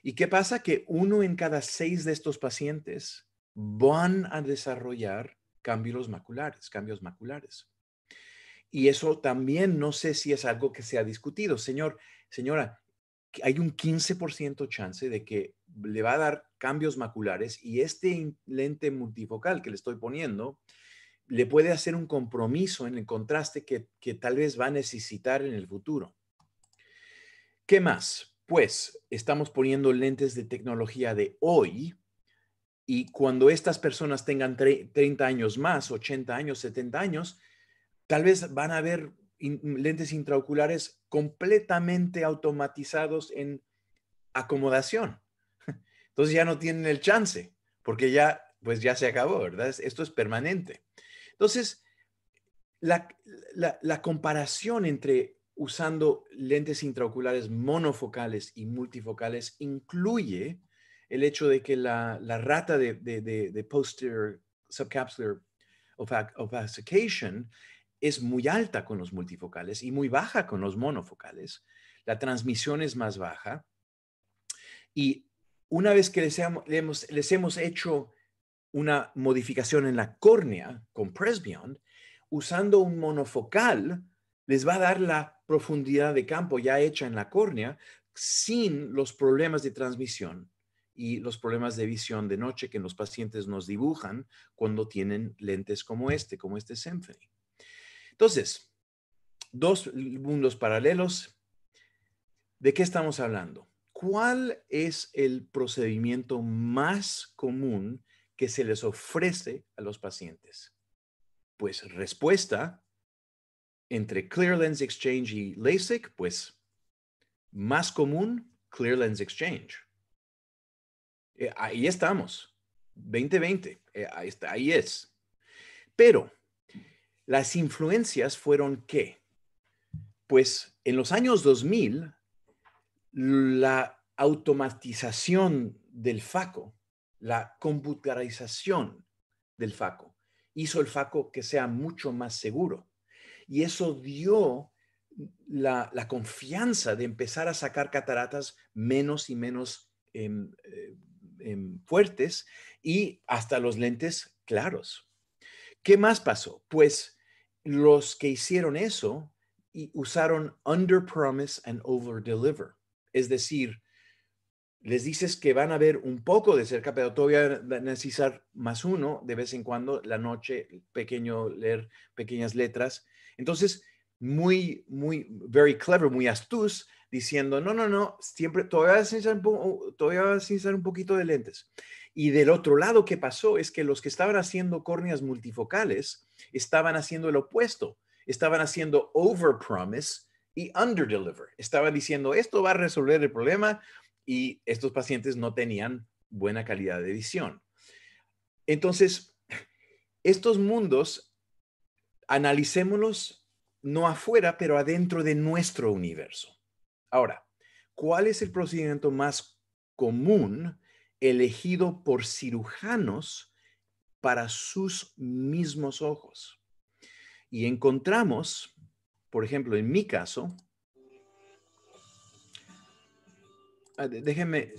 ¿Y qué pasa? Que uno en cada seis de estos pacientes van a desarrollar cambios maculares, cambios maculares. Y eso también no sé si es algo que se ha discutido. Señor, señora, hay un 15% chance de que le va a dar cambios maculares y este lente multifocal que le estoy poniendo le puede hacer un compromiso en el contraste que, que tal vez va a necesitar en el futuro. ¿Qué más? Pues estamos poniendo lentes de tecnología de hoy y cuando estas personas tengan 30 años más, 80 años, 70 años, Tal vez van a haber mm, lentes intraoculares completamente automatizados en acomodación. Entonces ya no tienen el chance, porque ya, pues ya se acabó, ¿verdad? Esto es permanente. Entonces, la, la, comparación entre usando lentes intraoculares monofocales y multifocales incluye el hecho de que la, rata de, de, posterior subcapsular opacification es muy alta con los multifocales y muy baja con los monofocales. La transmisión es más baja. Y una vez que les hemos, hecho una modificación en la córnea con Presbion, usando un monofocal, les va a dar la profundidad de campo ya hecha en la córnea sin los problemas de transmisión y los problemas de visión de noche que los pacientes nos dibujan cuando tienen lentes como este, como este Symphony. Entonces, dos mundos paralelos. ¿De qué estamos hablando? ¿Cuál es el procedimiento más común que se les ofrece a los pacientes? Pues respuesta entre Clear Lens Exchange y LASIK, pues más común Clear Lens Exchange. Eh, ahí estamos, 2020, eh, ahí es. Pero las influencias fueron qué? Pues en los años 2000, la automatización del FACO, la computarización del FACO, hizo el FACO que sea mucho más seguro. Y eso dio la, confianza de empezar a sacar cataratas menos y menos em, eh, em, fuertes y hasta los lentes claros. ¿Qué más pasó? Pues los que hicieron eso y usaron under promise and over deliver. Es decir, les dices que van a ver un poco de cerca, pero todavía a necesitar más uno de vez en cuando, la noche, pequeño, leer pequeñas letras. Entonces, muy, muy, very clever, muy astuz, diciendo, no, no, no, siempre, todavía todavía vas a necesitar un poquito de lentes. Y del otro lado, ¿qué pasó? Es que los que estaban haciendo córneas multifocales estaban haciendo el opuesto. Estaban haciendo overpromise y underdeliver. Estaban diciendo, esto va a resolver el problema y estos pacientes no tenían buena calidad de visión. Entonces, estos mundos, analicémoslos no afuera, pero adentro de nuestro universo. Ahora, ¿cuál es el procedimiento más común elegido por cirujanos para sus mismos ojos. Y encontramos, por ejemplo, en mi caso, ah, déjenme...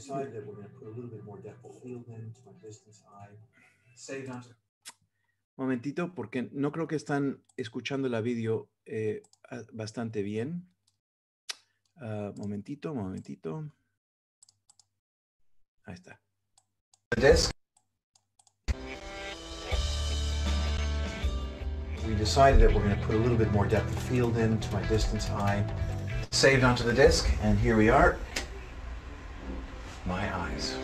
Momentito, porque no creo que están escuchando la video eh, ah, bastante bien. Ah, momentito, momentito. Ahí está. the disk. We decided that we're going to put a little bit more depth of field into my distance eye. Saved onto the disk, and here we are. My eyes.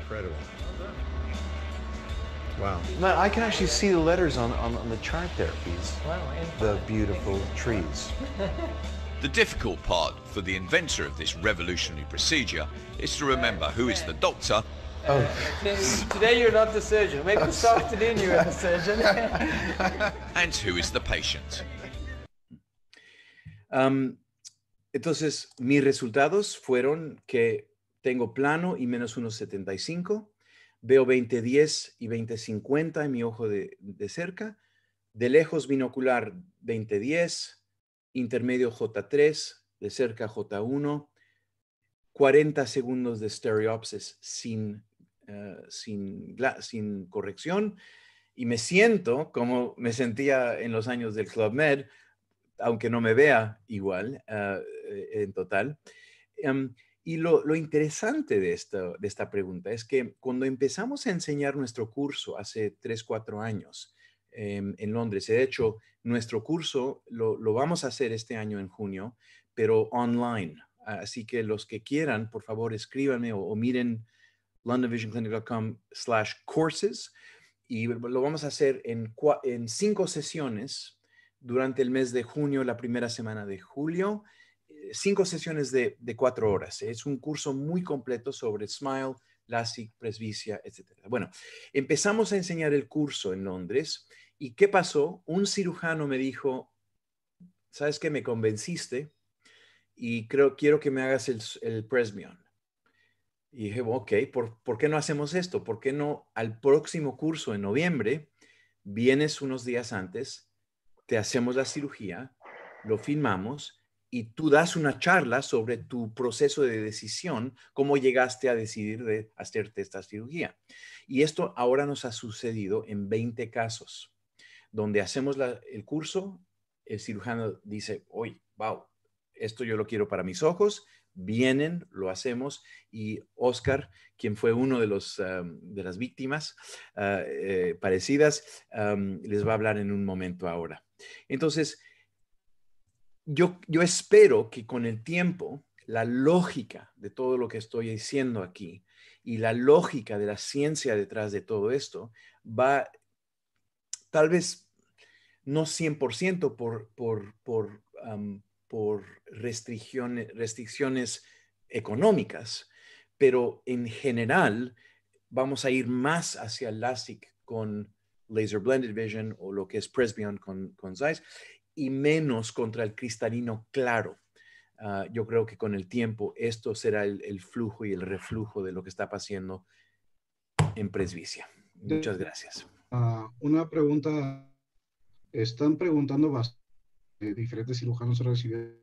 Incredible. Wow. Now, I can actually see the letters on, on, on the chart there, please. Wow. The beautiful trees. The difficult part for the inventor of this revolutionary procedure is to remember who is the doctor. Oh. Today you're not the surgeon. Maybe this afternoon you're the surgeon. and who is the patient. Um, entonces, mis resultados fueron que tengo plano y menos 1,75. Veo 2010 y 2050 en mi ojo de, de cerca. De lejos binocular 2010, intermedio J3, de cerca J1, 40 segundos de stereopsis eh, sin, corrección y me siento como me sentía en los años del Club Med, aunque no me vea igual eh, en total. Em, y lo, interesante de, de esta pregunta es que cuando empezamos a enseñar nuestro curso hace 3, 4 años, Em, en Londres. De hecho, nuestro curso lo, vamos a hacer este año en junio, pero online. Así que los que quieran, por favor, escríbanme o, miren londonvisionclinic.com slash courses y lo vamos a hacer en, cinco sesiones durante el mes de junio, la primera semana de julio, eh, cinco sesiones de, cuatro horas. Es un curso muy completo sobre SMILE, LASIK, presbicia, etc. Bueno, empezamos a enseñar el curso en Londres ¿Y qué pasó? Un cirujano me dijo, ¿sabes qué? Me convenciste y creo, quiero que me hagas el, el presbion. Y dije, ok, ¿por, ¿por qué no hacemos esto? ¿Por qué no al próximo curso en noviembre vienes unos días antes, te hacemos la cirugía, lo filmamos y tú das una charla sobre tu proceso de decisión, cómo llegaste a decidir de hacerte esta cirugía. Y esto ahora nos ha sucedido en 20 casos donde hacemos el curso, el cirujano dice, hoy wow, esto yo lo quiero para mis ojos, vienen, lo hacemos, y Oscar, quien fue uno de, los, de las víctimas ah, eh, parecidas, les va a hablar en un momento ahora. Entonces, yo, yo espero que con el tiempo, la lógica de todo lo que estoy diciendo aquí y la lógica de la ciencia detrás de todo esto va tal vez no 100% por, por, por, restricciones, restricciones económicas, pero en general vamos a ir más hacia LASIK con Laser Blended Vision o lo que es Presbyon con, con Zeiss y menos contra el cristalino claro. Ah, yo creo que con el tiempo esto será el, flujo y el reflujo de lo que está pasando en presbicia. Muchas gracias. Ah, una pregunta están preguntando bastante, eh, diferentes cirujanos residentes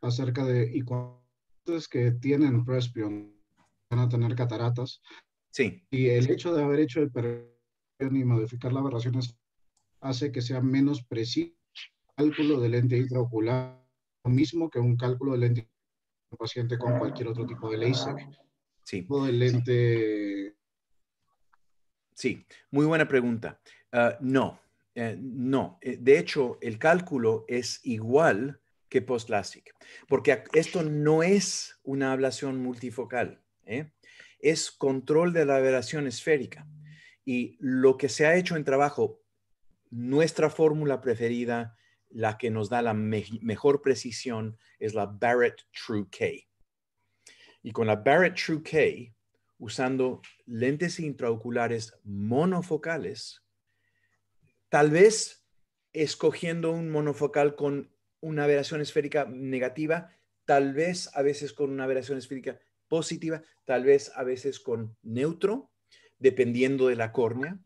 acerca de y cuántos que tienen Presbion van a tener cataratas. Sí. Y el hecho de haber hecho el Presbion y modificar las aberraciones hace que sea menos preciso el cálculo del lente intraocular, lo mismo que un cálculo del lente un paciente con cualquier otro tipo de láser. Sí. O del lente. Sí, muy buena pregunta. Ah, no, eh, no, eh, de hecho, el cálculo es igual que post-classic, porque esto no es una ablación multifocal, ¿eh? es control de la aberración esférica. Y lo que se ha hecho en trabajo, nuestra fórmula preferida, la que nos da la mejor precisión, es la Barrett True K. Y con la Barrett True K, usando lentes intraoculares monofocales, Tal vez escogiendo un monofocal con una aberración esférica negativa, tal vez a veces con una aberración esférica positiva, tal vez a veces con neutro, dependiendo de la córnea.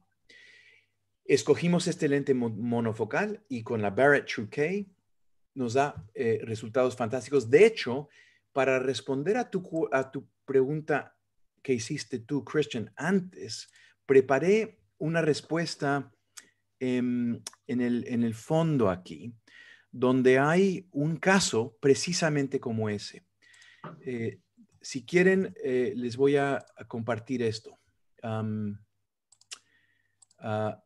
Escogimos este lente monofocal y con la Barrett True K nos da eh, resultados fantásticos. De hecho, para responder a tu, a tu pregunta que hiciste tú, Christian, antes, preparé una respuesta Em, en, el, en el fondo aquí, donde hay un caso precisamente como ese. Eh, si quieren, eh, les voy a, compartir esto. Ah,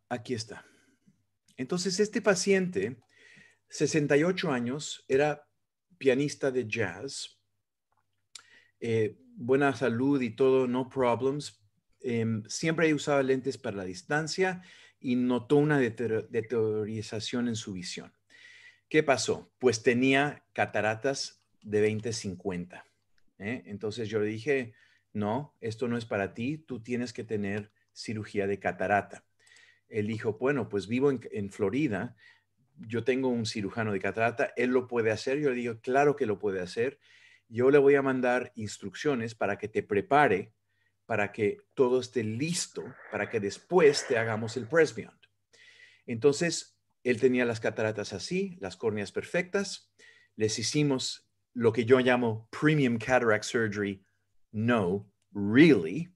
aquí está. Entonces, este paciente, 68 años, era pianista de jazz, eh, buena salud y todo, no problems. Em, siempre usaba lentes para la distancia y notó una deteriorización en su visión. ¿Qué pasó? Pues tenía cataratas de 20-50. ¿eh? Entonces yo le dije, no, esto no es para ti, tú tienes que tener cirugía de catarata. Él dijo, bueno, pues vivo en, en Florida, yo tengo un cirujano de catarata, él lo puede hacer. Yo le digo, claro que lo puede hacer. Yo le voy a mandar instrucciones para que te prepare para que todo esté listo, para que después te hagamos el beyond Entonces, él tenía las cataratas así, las córneas perfectas. Les hicimos lo que yo llamo premium cataract surgery. No, really.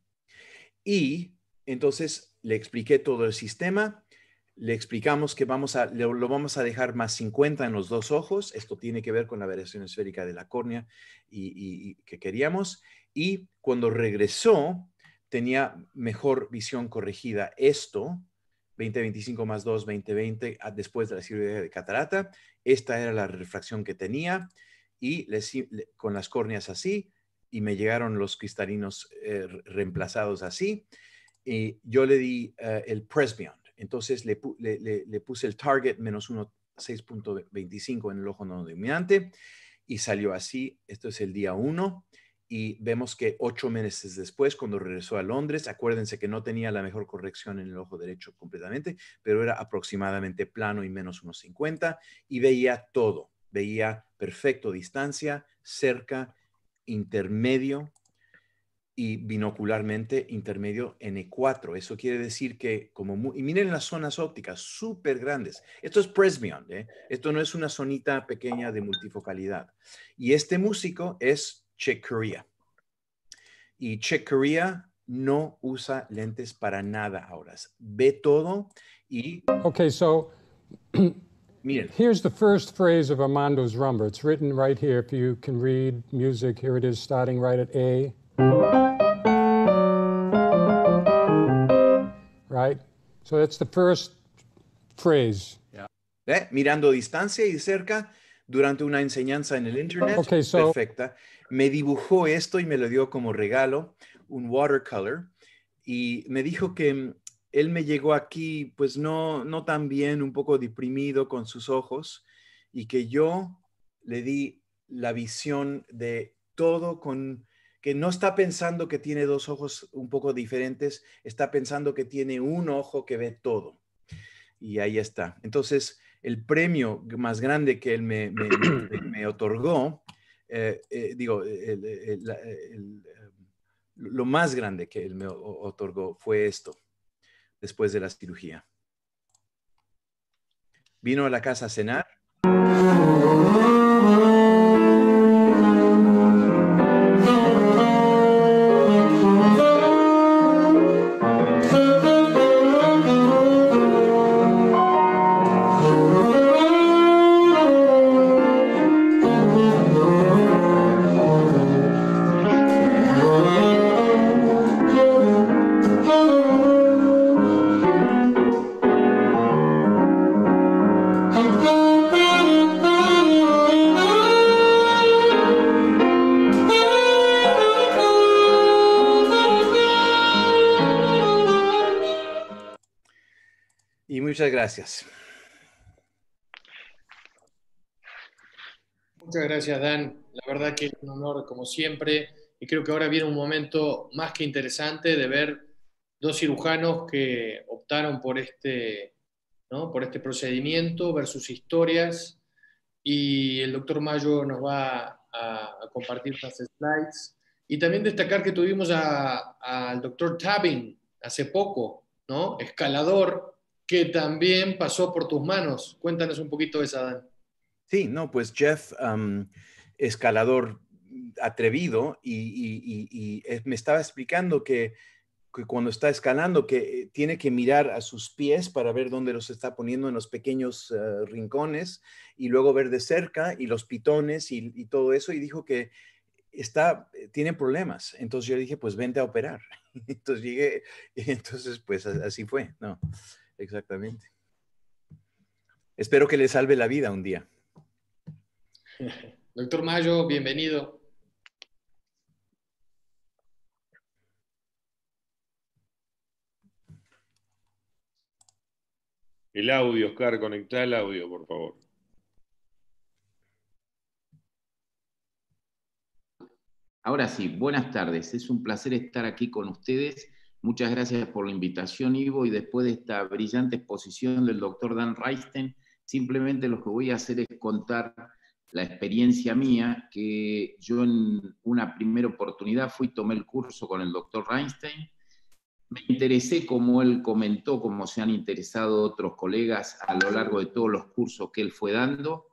Y entonces le expliqué todo el sistema le explicamos que vamos a, lo, vamos a dejar más 50 en los dos ojos. Esto tiene que ver con la variación esférica de la córnea y, que queríamos. Y cuando regresó, tenía mejor visión corregida. Esto, 20-25 más 2, 20-20, después de la cirugía de catarata. Esta era la refracción que tenía. Y le con las córneas así, y me llegaron los cristalinos eh, reemplazados así. Y yo le di eh, el Presbion entonces le, puse el target menos 6.25 en el ojo no dominante y salió así. Esto es el día 1 y vemos que ocho meses después, cuando regresó a Londres, acuérdense que no tenía la mejor corrección en el ojo derecho completamente, pero era aproximadamente plano y menos 1,50 y veía todo. Veía perfecto distancia, cerca, intermedio y binocularmente intermedio N4. Eso quiere decir que, como y miren las zonas ópticas súper grandes. Esto es presbion, ¿eh? esto no es una zonita pequeña de multifocalidad. Y este músico es Chick Y Chick no usa lentes para nada ahora. Ve todo y. Ok, so. miren. Here's the first phrase of Armando's rumba. It's written right here. If you can read music, here it is, starting right at A. So that's the first phrase. Eh, mirando a distancia y cerca durante una enseñanza en el internet. perfecta. Me dibujó esto y me lo dio como regalo, un watercolor, y me dijo que mm, él me llegó aquí, pues no, no tan bien, un poco deprimido con sus ojos, y que yo le di la visión de todo con no está pensando que tiene dos ojos un poco diferentes, está pensando que tiene un ojo que ve todo. Y ahí está. Entonces, el premio más grande que él me, otorgó, digo, lo más grande que él me otorgó fue esto, después de la cirugía. Vino a la casa a cenar. Muchas gracias, Dan. La verdad que es un honor, como siempre, y creo que ahora viene un momento más que interesante de ver dos cirujanos que optaron por este, ¿no? por este procedimiento, ver sus historias, y el doctor Mayo nos va a, compartir las slides. Y también destacar que tuvimos al doctor Tabin hace poco, ¿no? escalador, que también pasó por tus manos. Cuéntanos un poquito de esa, Dan. Sí, no, pues Jeff, escalador atrevido, y, eh, me estaba explicando que, cuando está escalando, que eh, tiene que mirar a sus pies para ver dónde los está poniendo en los pequeños eh, rincones, y luego ver de cerca, y los pitones, y todo eso, y dijo que está, tiene problemas. Entonces yo le dije, pues vente a operar. Entonces llegué, y entonces pues así fue, ¿no? Exactamente. Espero que le salve la vida un día. Doctor Mayo, bienvenido. El audio, Oscar, conecta el audio, por favor. Ahora sí, buenas tardes. Es un placer estar aquí con ustedes Muchas gracias por la invitación, Ivo, y después de esta brillante exposición del doctor Dan Reinstein, simplemente lo que voy a hacer es contar la experiencia mía, que yo en una primera oportunidad fui, tomé el curso con el doctor Reinstein, me interesé, como él comentó, como se han interesado otros colegas a lo largo de todos los cursos que él fue dando,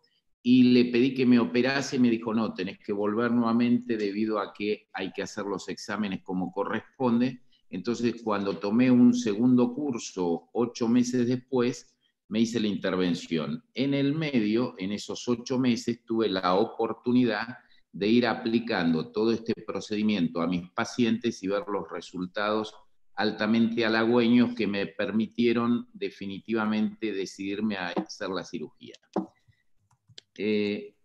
y le pedí que me operase, y me dijo, no, tenés que volver nuevamente debido a que hay que hacer los exámenes como corresponde, entonces, cuando tomé un segundo curso, ocho meses después, me hice la intervención. En el medio, en esos ocho meses, tuve la oportunidad de ir aplicando todo este procedimiento a mis pacientes y ver los resultados altamente halagüeños que me permitieron definitivamente decidirme a hacer la cirugía. Eh,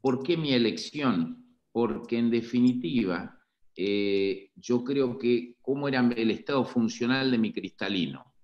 ¿Por qué mi elección? Porque en definitiva, eh, yo creo que cómo era el estado funcional de mi cristalino.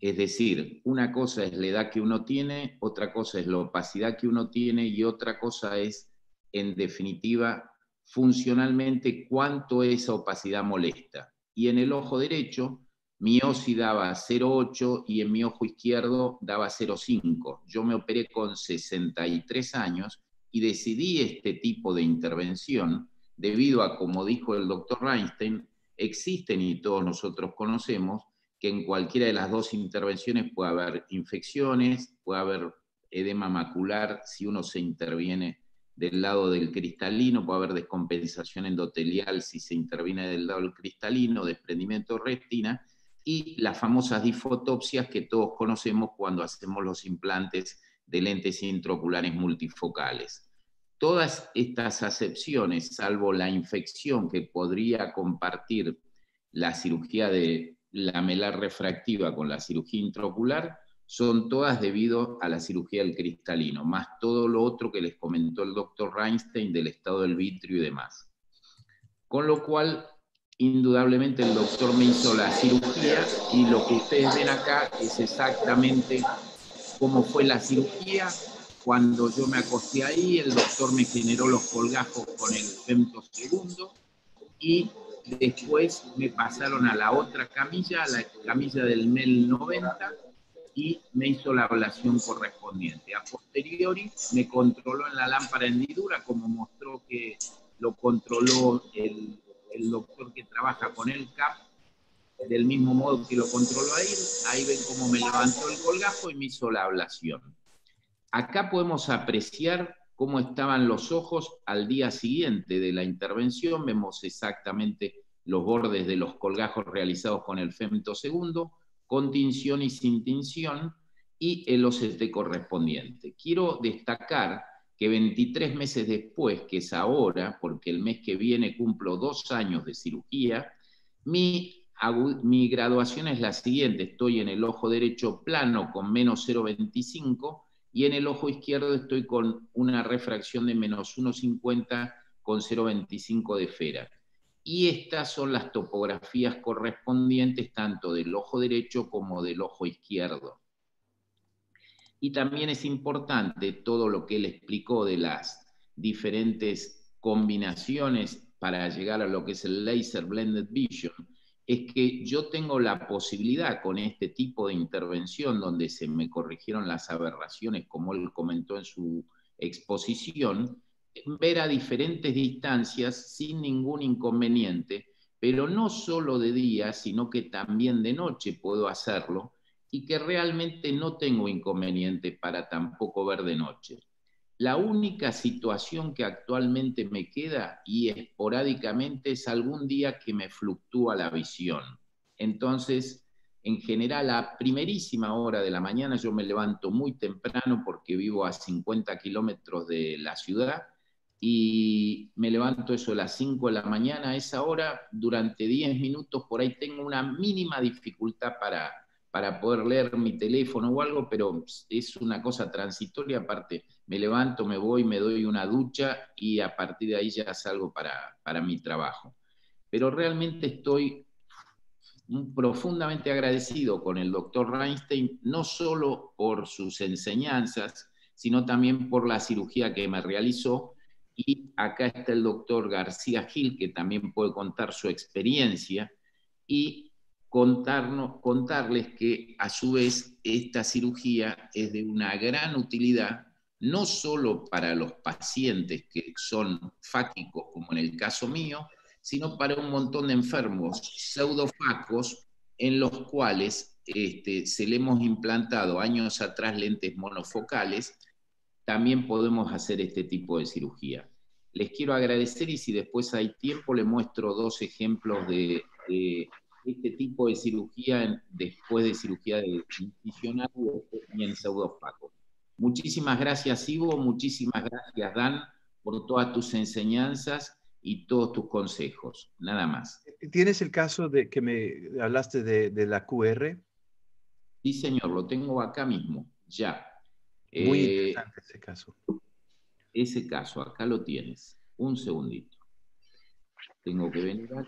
Es decir, una cosa es la edad que uno tiene, otra cosa es la opacidad que uno tiene y otra cosa es, en definitiva, funcionalmente cuánto esa opacidad molesta. Y en el ojo derecho, mi OSI daba 0,8 y en mi ojo izquierdo daba 0,5. Yo me operé con 63 años y decidí este tipo de intervención debido a, como dijo el doctor Einstein, existen y todos nosotros conocemos que en cualquiera de las dos intervenciones puede haber infecciones, puede haber edema macular si uno se interviene del lado del cristalino, puede haber descompensación endotelial si se interviene del lado del cristalino, desprendimiento de retina, y las famosas difotopsias que todos conocemos cuando hacemos los implantes de lentes intraoculares multifocales todas estas acepciones, salvo la infección que podría compartir la cirugía de lamelar refractiva con la cirugía intraocular, son todas debido a la cirugía del cristalino, más todo lo otro que les comentó el doctor Reinstein del estado del vitrio y demás. Con lo cual, indudablemente el doctor me hizo la cirugía y lo que ustedes ven acá es exactamente cómo fue la cirugía, cuando yo me acosté ahí, el doctor me generó los colgajos con el femtosegundo y después me pasaron a la otra camilla, a la camilla del MEL 90, y me hizo la ablación correspondiente. A posteriori me controló en la lámpara hendidura, como mostró que lo controló el, doctor que trabaja con el CAP, del mismo modo que lo controló ahí. Ahí ven cómo me levantó el colgajo y me hizo la ablación. Acá podemos apreciar cómo estaban los ojos al día siguiente de la intervención, vemos exactamente los bordes de los colgajos realizados con el segundo, con tinción y sin tinción, y el OCT correspondiente. Quiero destacar que 23 meses después, que es ahora, porque el mes que viene cumplo dos años de cirugía, mi, mi graduación es la siguiente, estoy en el ojo derecho plano con menos 0,25, y en el ojo izquierdo estoy con una refracción de menos 1,50 con 0,25 de esfera. Y estas son las topografías correspondientes tanto del ojo derecho como del ojo izquierdo. Y también es importante todo lo que él explicó de las diferentes combinaciones para llegar a lo que es el Laser Blended Vision, es que yo tengo la posibilidad con este tipo de intervención donde se me corrigieron las aberraciones, como él comentó en su exposición, ver a diferentes distancias sin ningún inconveniente, pero no solo de día, sino que también de noche puedo hacerlo y que realmente no tengo inconveniente para tampoco ver de noche. La única situación que actualmente me queda y esporádicamente es algún día que me fluctúa la visión. Entonces, en general, a primerísima hora de la mañana yo me levanto muy temprano porque vivo a 50 kilómetros de la ciudad y me levanto eso a las 5 de la mañana. A esa hora, durante 10 minutos, por ahí tengo una mínima dificultad para, para poder leer mi teléfono o algo, pero es una cosa transitoria aparte me levanto, me voy, me doy una ducha y a partir de ahí ya salgo para, mi trabajo. Pero realmente estoy profundamente agradecido con el doctor Reinstein, no solo por sus enseñanzas, sino también por la cirugía que me realizó. Y acá está el doctor García Gil, que también puede contar su experiencia y contarnos, contarles que a su vez esta cirugía es de una gran utilidad no solo para los pacientes que son fácicos como en el caso mío, sino para un montón de enfermos pseudofacos en los cuales este, se le hemos implantado años atrás lentes monofocales, también podemos hacer este tipo de cirugía. Les quiero agradecer y si después hay tiempo le muestro dos ejemplos de, este tipo de cirugía después de cirugía de incisional y en pseudofacos. Muchísimas gracias, Ivo, muchísimas gracias, Dan, por todas tus enseñanzas y todos tus consejos. Nada más. ¿Tienes el caso de que me hablaste de, la QR? Sí, señor, lo tengo acá mismo, ya. Muy eh, interesante ese caso. Ese caso, acá lo tienes. Un segundito. Tengo que venir acá.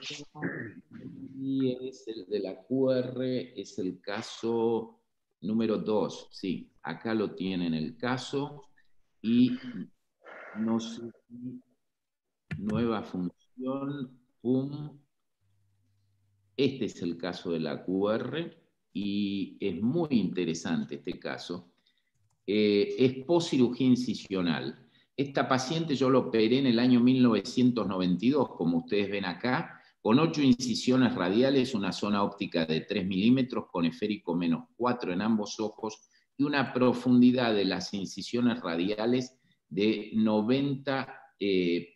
Y es el de la QR, es el caso número 2, sí acá lo tienen el caso y no sé nueva función, Este es el caso de la QR y es muy interesante este caso. Eh, es poscirugía incisional. Esta paciente yo lo operé en el año 1992, como ustedes ven acá, con ocho incisiones radiales, una zona óptica de 3 milímetros, con esférico menos 4 en ambos ojos, una profundidad de las incisiones radiales de 90% eh,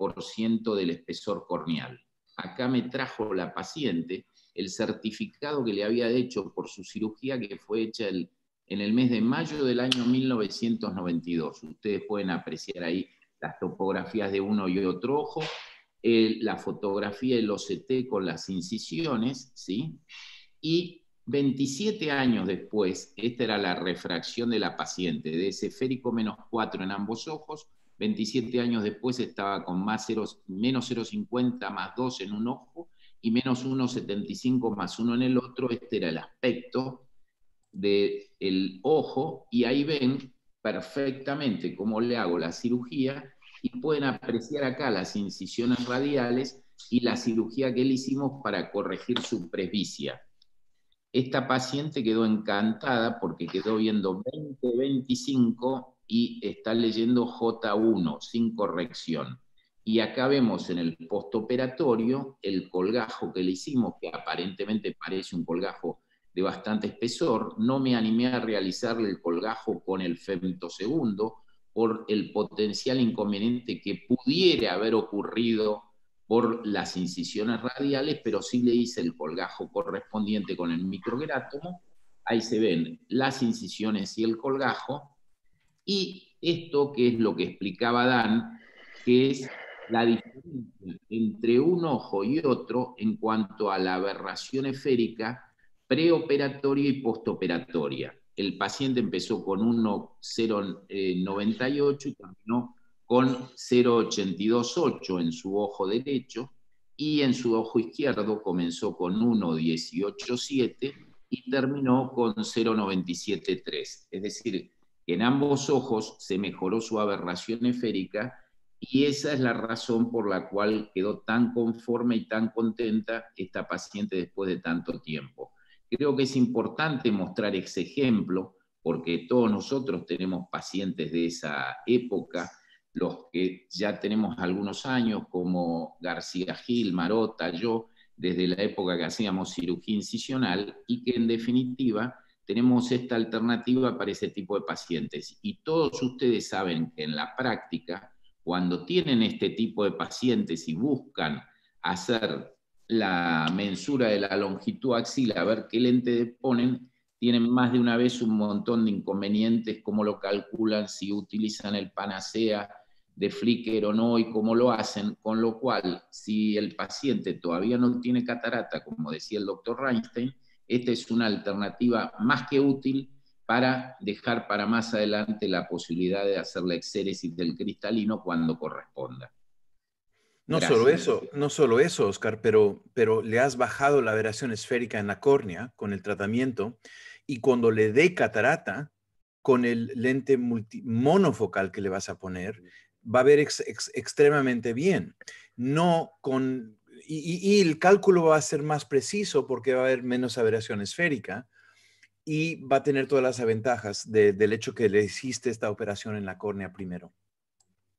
del espesor corneal. Acá me trajo la paciente el certificado que le había hecho por su cirugía que fue hecha en el mes de mayo del año 1992. Ustedes pueden apreciar ahí las topografías de uno y otro ojo, eh, la fotografía del OCT con las incisiones, ¿sí? Y 27 años después, esta era la refracción de la paciente, de ese esférico menos 4 en ambos ojos, 27 años después estaba con menos 0,50 más 2 en un ojo y menos 1,75 más 1 en el otro, este era el aspecto del ojo, y ahí ven perfectamente cómo le hago la cirugía, y pueden apreciar acá las incisiones radiales y la cirugía que le hicimos para corregir su presbicia. Esta paciente quedó encantada porque quedó viendo 25 y está leyendo J1 sin corrección. Y acá vemos en el postoperatorio el colgajo que le hicimos, que aparentemente parece un colgajo de bastante espesor. No me animé a realizarle el colgajo con el femtosegundo por el potencial inconveniente que pudiera haber ocurrido por las incisiones radiales, pero sí le hice el colgajo correspondiente con el micrográtomo, Ahí se ven las incisiones y el colgajo. Y esto que es lo que explicaba Dan, que es la diferencia entre un ojo y otro en cuanto a la aberración esférica preoperatoria y postoperatoria. El paciente empezó con 1,098 eh, y terminó con 0,828 en su ojo derecho y en su ojo izquierdo comenzó con 1,187 y terminó con 0,973. Es decir, que en ambos ojos se mejoró su aberración esférica y esa es la razón por la cual quedó tan conforme y tan contenta esta paciente después de tanto tiempo. Creo que es importante mostrar ese ejemplo porque todos nosotros tenemos pacientes de esa época los que ya tenemos algunos años, como García Gil, Marota, yo, desde la época que hacíamos cirugía incisional, y que en definitiva tenemos esta alternativa para ese tipo de pacientes. Y todos ustedes saben que en la práctica, cuando tienen este tipo de pacientes y buscan hacer la mensura de la longitud axila, a ver qué lente ponen, tienen más de una vez un montón de inconvenientes, cómo lo calculan, si utilizan el panacea, de Flickr o no y cómo lo hacen, con lo cual, si el paciente todavía no tiene catarata, como decía el doctor Reinstein, esta es una alternativa más que útil para dejar para más adelante la posibilidad de hacer la exéresis del cristalino cuando corresponda. No solo eso, no solo eso, Oscar, pero, pero le has bajado la aberración esférica en la córnea con el tratamiento y cuando le dé catarata, con el lente multi, monofocal que le vas a poner, va a ver extremadamente bien. No con, y, el cálculo va a ser más preciso porque va a haber menos aberración esférica y va a tener todas las ventajas del hecho que le hiciste esta operación en la córnea primero.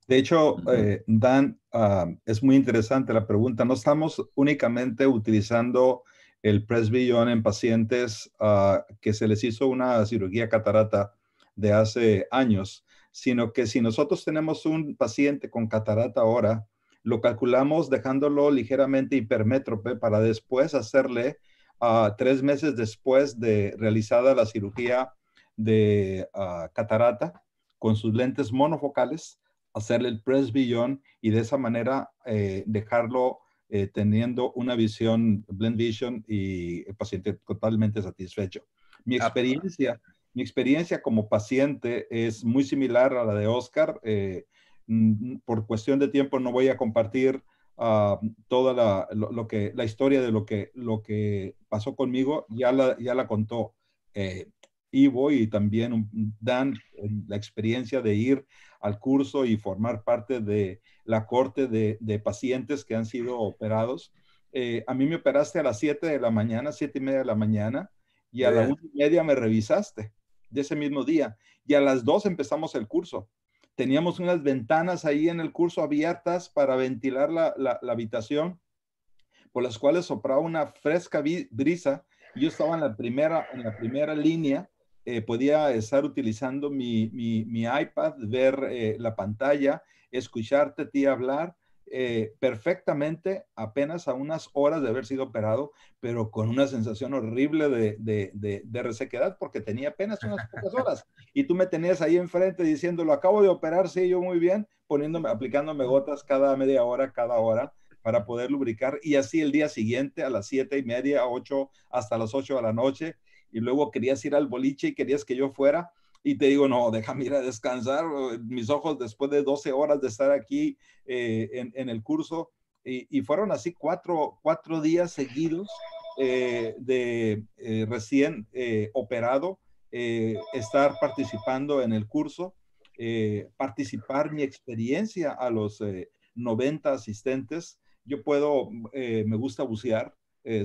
De hecho, eh, Dan, ah, es muy interesante la pregunta. No estamos únicamente utilizando el presbillón en pacientes ah, que se les hizo una cirugía catarata de hace años, sino que si nosotros tenemos un paciente con catarata ahora, lo calculamos dejándolo ligeramente hipermétrope para después hacerle ah, tres meses después de realizada la cirugía de ah, catarata con sus lentes monofocales, hacerle el presbillón y de esa manera eh, dejarlo eh, teniendo una visión, blend vision y el paciente totalmente satisfecho. Mi experiencia mi experiencia como paciente es muy similar a la de Oscar. Eh, por cuestión de tiempo no voy a compartir ah, toda la, historia de lo que, pasó conmigo, ya la, contó eh, Ivo y también Dan la experiencia de ir al curso y formar parte de la corte de, pacientes que han sido operados. Eh, a mí me operaste a las 7 de la mañana, 7 y media de la mañana, y a la 1 y media me revisaste de ese mismo día. Y a las 2 empezamos el curso. Teníamos unas ventanas ahí en el curso abiertas para ventilar la, habitación, por las cuales sopraba una fresca brisa. Yo estaba en la primera, en la primera línea, eh, podía estar utilizando mi, iPad, ver eh, la pantalla, escucharte a ti hablar eh, perfectamente apenas a unas horas de haber sido operado, pero con una sensación horrible de, de, de, resequedad porque tenía apenas unas pocas horas. Y tú me tenías ahí enfrente diciéndolo acabo de operar, sí, yo muy bien, poniéndome, aplicándome gotas cada media hora, cada hora para poder lubricar y así el día siguiente a las siete y media, ocho, hasta las ocho de la noche y luego querías ir al boliche y querías que yo fuera y te digo, no, déjame ir a descansar, mis ojos después de 12 horas de estar aquí eh, en, en, el curso, y, y, fueron así cuatro, días seguidos eh, de eh, recién operado, estar participando en el curso, participar mi experiencia a los 90 asistentes. Yo puedo, me gusta bucear,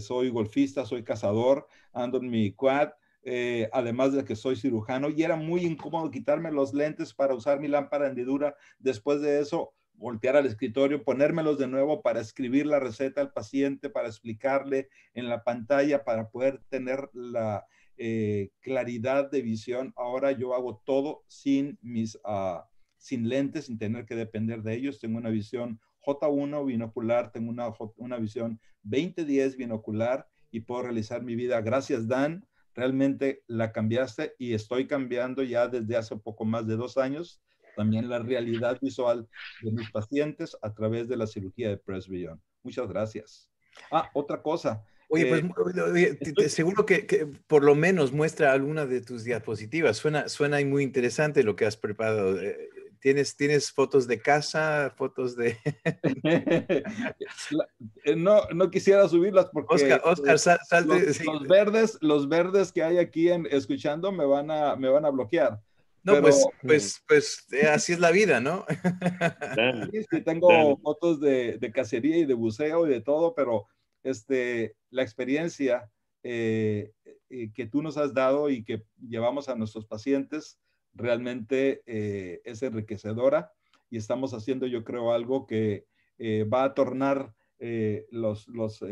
soy golfista, soy cazador, ando en mi quad, eh, además de que soy cirujano, y era muy incómodo quitarme los lentes para usar mi lámpara hendidura. Después de eso, voltear al escritorio, ponérmelos de nuevo para escribir la receta al paciente, para explicarle en la pantalla, para poder tener la eh, claridad de visión. Ahora yo hago todo sin mis... Ah, sin lentes, sin tener que depender de ellos. Tengo una visión J1 binocular, tengo una, una visión 2010 binocular y puedo realizar mi vida. Gracias, Dan realmente la cambiaste y estoy cambiando ya desde hace poco más de dos años también la realidad visual de mis pacientes a través de la cirugía de presbión. Muchas gracias. Ah, otra cosa. Oye, pues, eh, seguro que, por lo menos muestra alguna de tus diapositivas. Suena, suena muy interesante lo que has preparado. Eh, ¿Tienes, ¿Tienes fotos de casa, fotos de...? Eh, no, no quisiera subirlas porque... Oscar, Oscar los, verdes, los verdes que hay aquí escuchando me van a, me van a bloquear. No, pues, mm. pues, pues eh, así es la vida, ¿no? sí, tengo fotos de, de, cacería y de buceo y de todo, pero este, la experiencia eh, que tú nos has dado y que llevamos a nuestros pacientes realmente eh, es enriquecedora y estamos haciendo, yo creo, algo que eh, va a tornar eh, los, los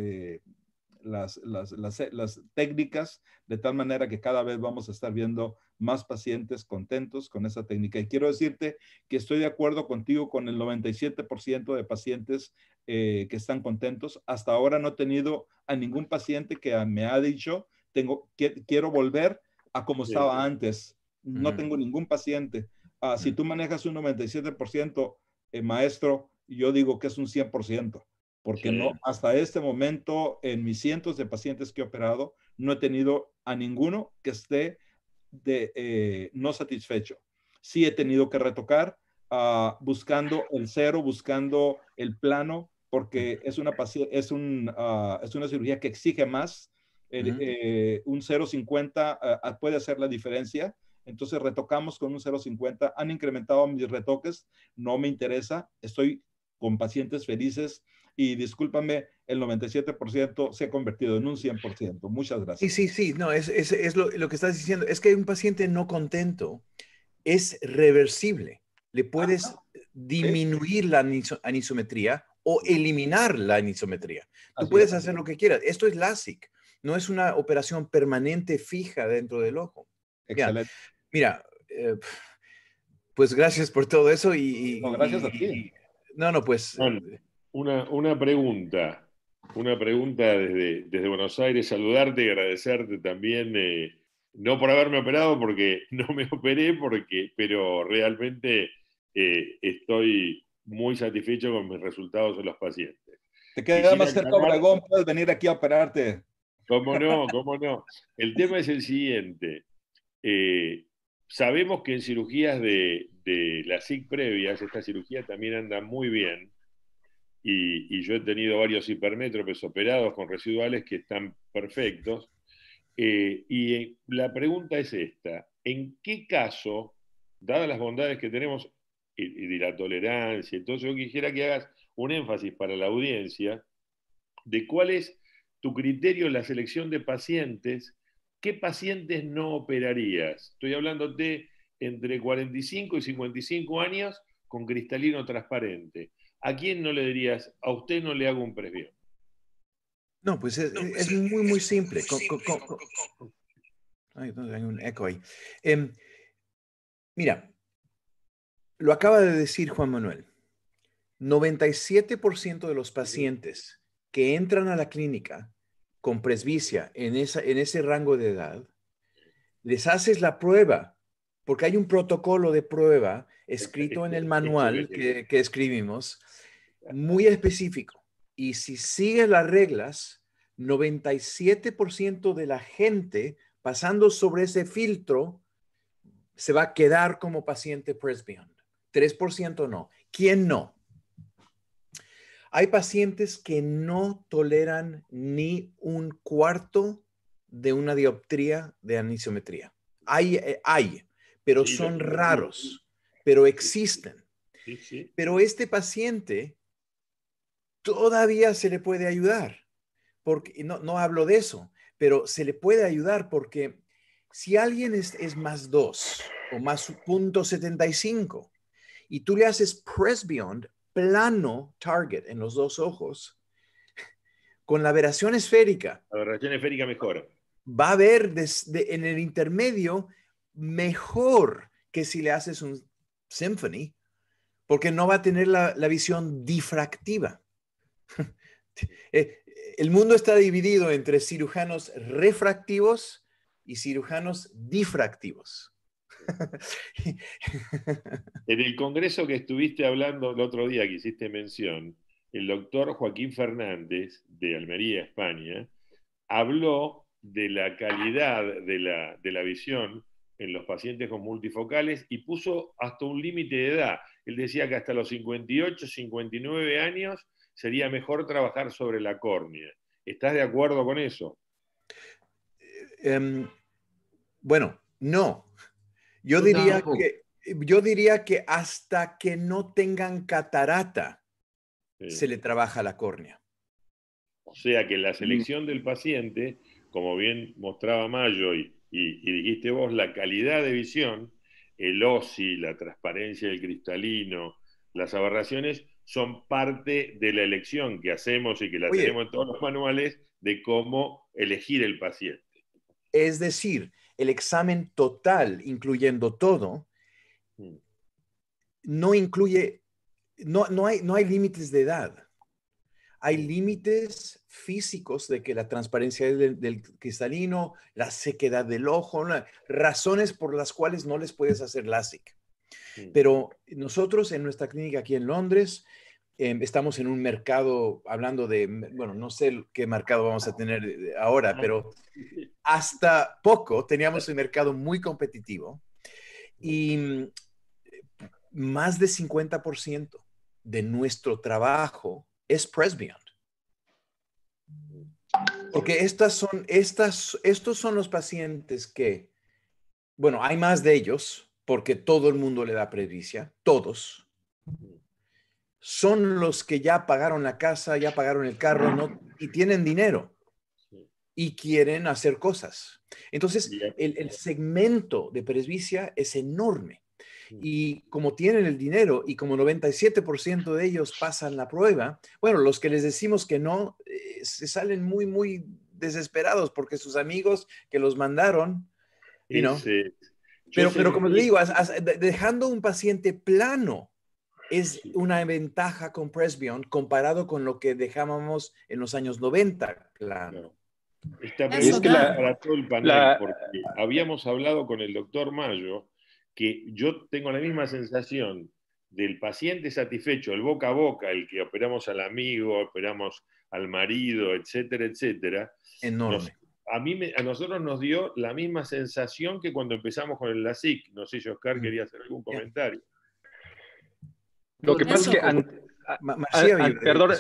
las, las, las, las, técnicas de tal manera que cada vez vamos a estar viendo más pacientes contentos con esa técnica. Y quiero decirte que estoy de acuerdo contigo con el 97% de pacientes que están contentos. Hasta ahora no he tenido a ningún paciente que me ha dicho, tengo, quiero volver a como estaba antes no tengo ningún paciente. Ah, si tú manejas un 97%, eh, maestro, yo digo que es un 100%, porque no, hasta este momento, en mis cientos de pacientes que he operado, no he tenido a ninguno que esté eh, no satisfecho. Sí he tenido que retocar ah, buscando el cero, buscando el plano, porque es una, ah, es una cirugía que exige más. Eh, un 0.50 puede hacer la diferencia entonces retocamos con un 0.50, han incrementado mis retoques, no me interesa, estoy con pacientes felices y discúlpame, el 97% se ha convertido en un 100%. Muchas gracias. Sí, sí, sí, no, es, lo, que estás diciendo, es que hay un paciente no contento es reversible, le puedes disminuir la anisometría o eliminar la anisometría. Tú puedes hacer lo que quieras. Esto es LASIK, no es una operación permanente fija dentro del ojo. Mira, eh, pues gracias por todo eso y... gracias a ti. no, no, pues... Eh, una, pregunta, una pregunta desde, desde Buenos Aires, saludarte y agradecerte también, eh, no por haberme operado, porque no me operé, porque, pero realmente estoy muy satisfecho con mis resultados en los pacientes. Te queda más cerca Obregón, puedes venir aquí a operarte. ¿Cómo no? ¿Cómo no? El tema es el siguiente. Eh, sabemos que en cirugías de, las SIC previas, esta cirugía también anda muy bien. Y, yo he tenido varios hipermétropes operados con residuales que están perfectos. Eh, y la pregunta es esta, ¿en qué caso, dadas las bondades que tenemos y, y, la tolerancia, entonces yo quisiera que hagas un énfasis para la audiencia de cuál es tu criterio en la selección de pacientes ¿qué pacientes no operarías? Estoy hablando de entre 45 y 55 años con cristalino transparente. ¿A quién no le dirías, a usted no le hago un previo? No, pues, eh, pues eh, es, muy, muy simple. hay un ahí. Em, mira, lo acaba de decir Juan Manuel. 97% de los pacientes que entran a la clínica con presbicia en, ese rango de edad, les haces la prueba, porque hay un protocolo de prueba escrito en el manual que, escribimos, muy específico. Y si sigues las reglas, 97% de la gente pasando sobre ese filtro se va a quedar como paciente presbion. 3% no. ¿Quién no? Hay pacientes que no toleran ni un cuarto de una dioptría de anisometría. Hay, eh, hay pero son raros, pero existen. Pero este paciente todavía se le puede ayudar, porque no, hablo de eso, pero se le puede ayudar porque si alguien es, más 2 o más 0.75 y tú le haces press beyond, plano target en los dos ojos, con la aberración esférica. La aberración esférica mejor. Va a ver desde, en el intermedio mejor que si le haces un symphony, porque no va a tener la visión difractiva. Eh, el mundo está dividido entre cirujanos refractivos y cirujanos difractivos. en el congreso que estuviste hablando el otro día, que hiciste mención, el doctor Joaquín Fernández de Almería, España, habló de la calidad de la, visión en los pacientes con multifocales y puso hasta un límite de edad. Él decía que hasta los 58, 59 años sería mejor trabajar sobre la córnea. ¿Estás de acuerdo con eso? Eh, em, bueno, no, yo diría que yo diría que hasta que no tengan catarata se le trabaja la córnea. O sea que la selección del paciente, como bien mostraba Mayo y, dijiste vos, la calidad de visión, el OSI, la transparencia del cristalino, las aberraciones, son parte de la elección que hacemos y que la tenemos en todos los manuales de cómo elegir el paciente. Es decir, el examen total, incluyendo todo, mm. no incluye, no, hay, no hay límites de edad. Hay mm. límites físicos de que la transparencia del, cristalino, la sequedad del ojo, razones por las cuales no les puedes hacer LASIK. Mm. Pero nosotros en nuestra clínica aquí en Londres, Em, estamos en un mercado, hablando de, bueno, no sé qué mercado vamos a tener eh, ahora, pero hasta poco teníamos un mercado muy competitivo y mm, más de 50% de nuestro trabajo es Presbyon. Porque estas son, estas, estos son los pacientes que, bueno, hay más de ellos porque todo el mundo le da presbicia, todos, son los que ya pagaron la casa, ya pagaron el carro no, y tienen dinero y quieren hacer cosas. Entonces, el, segmento de presbicia es enorme. Y como tienen el dinero y como 97% de ellos pasan la prueba, bueno, los que les decimos que no, eh, se salen muy, muy desesperados porque sus amigos que los mandaron, y Pero, pero como te digo, dejando un paciente plano, es una ventaja con Presbion comparado con lo que dejábamos en los años 90, claro. es para todo el panel, porque habíamos hablado con el doctor Mayo que yo tengo la misma sensación del paciente satisfecho, el boca a boca, el que operamos al amigo, operamos al marido, etcétera, etcétera. Enorme. a, mí a nosotros nos dio la misma sensación que cuando empezamos con el LASIK. No sé si Oscar mm. quería hacer algún comentario. Lo que pasa es que... perdón,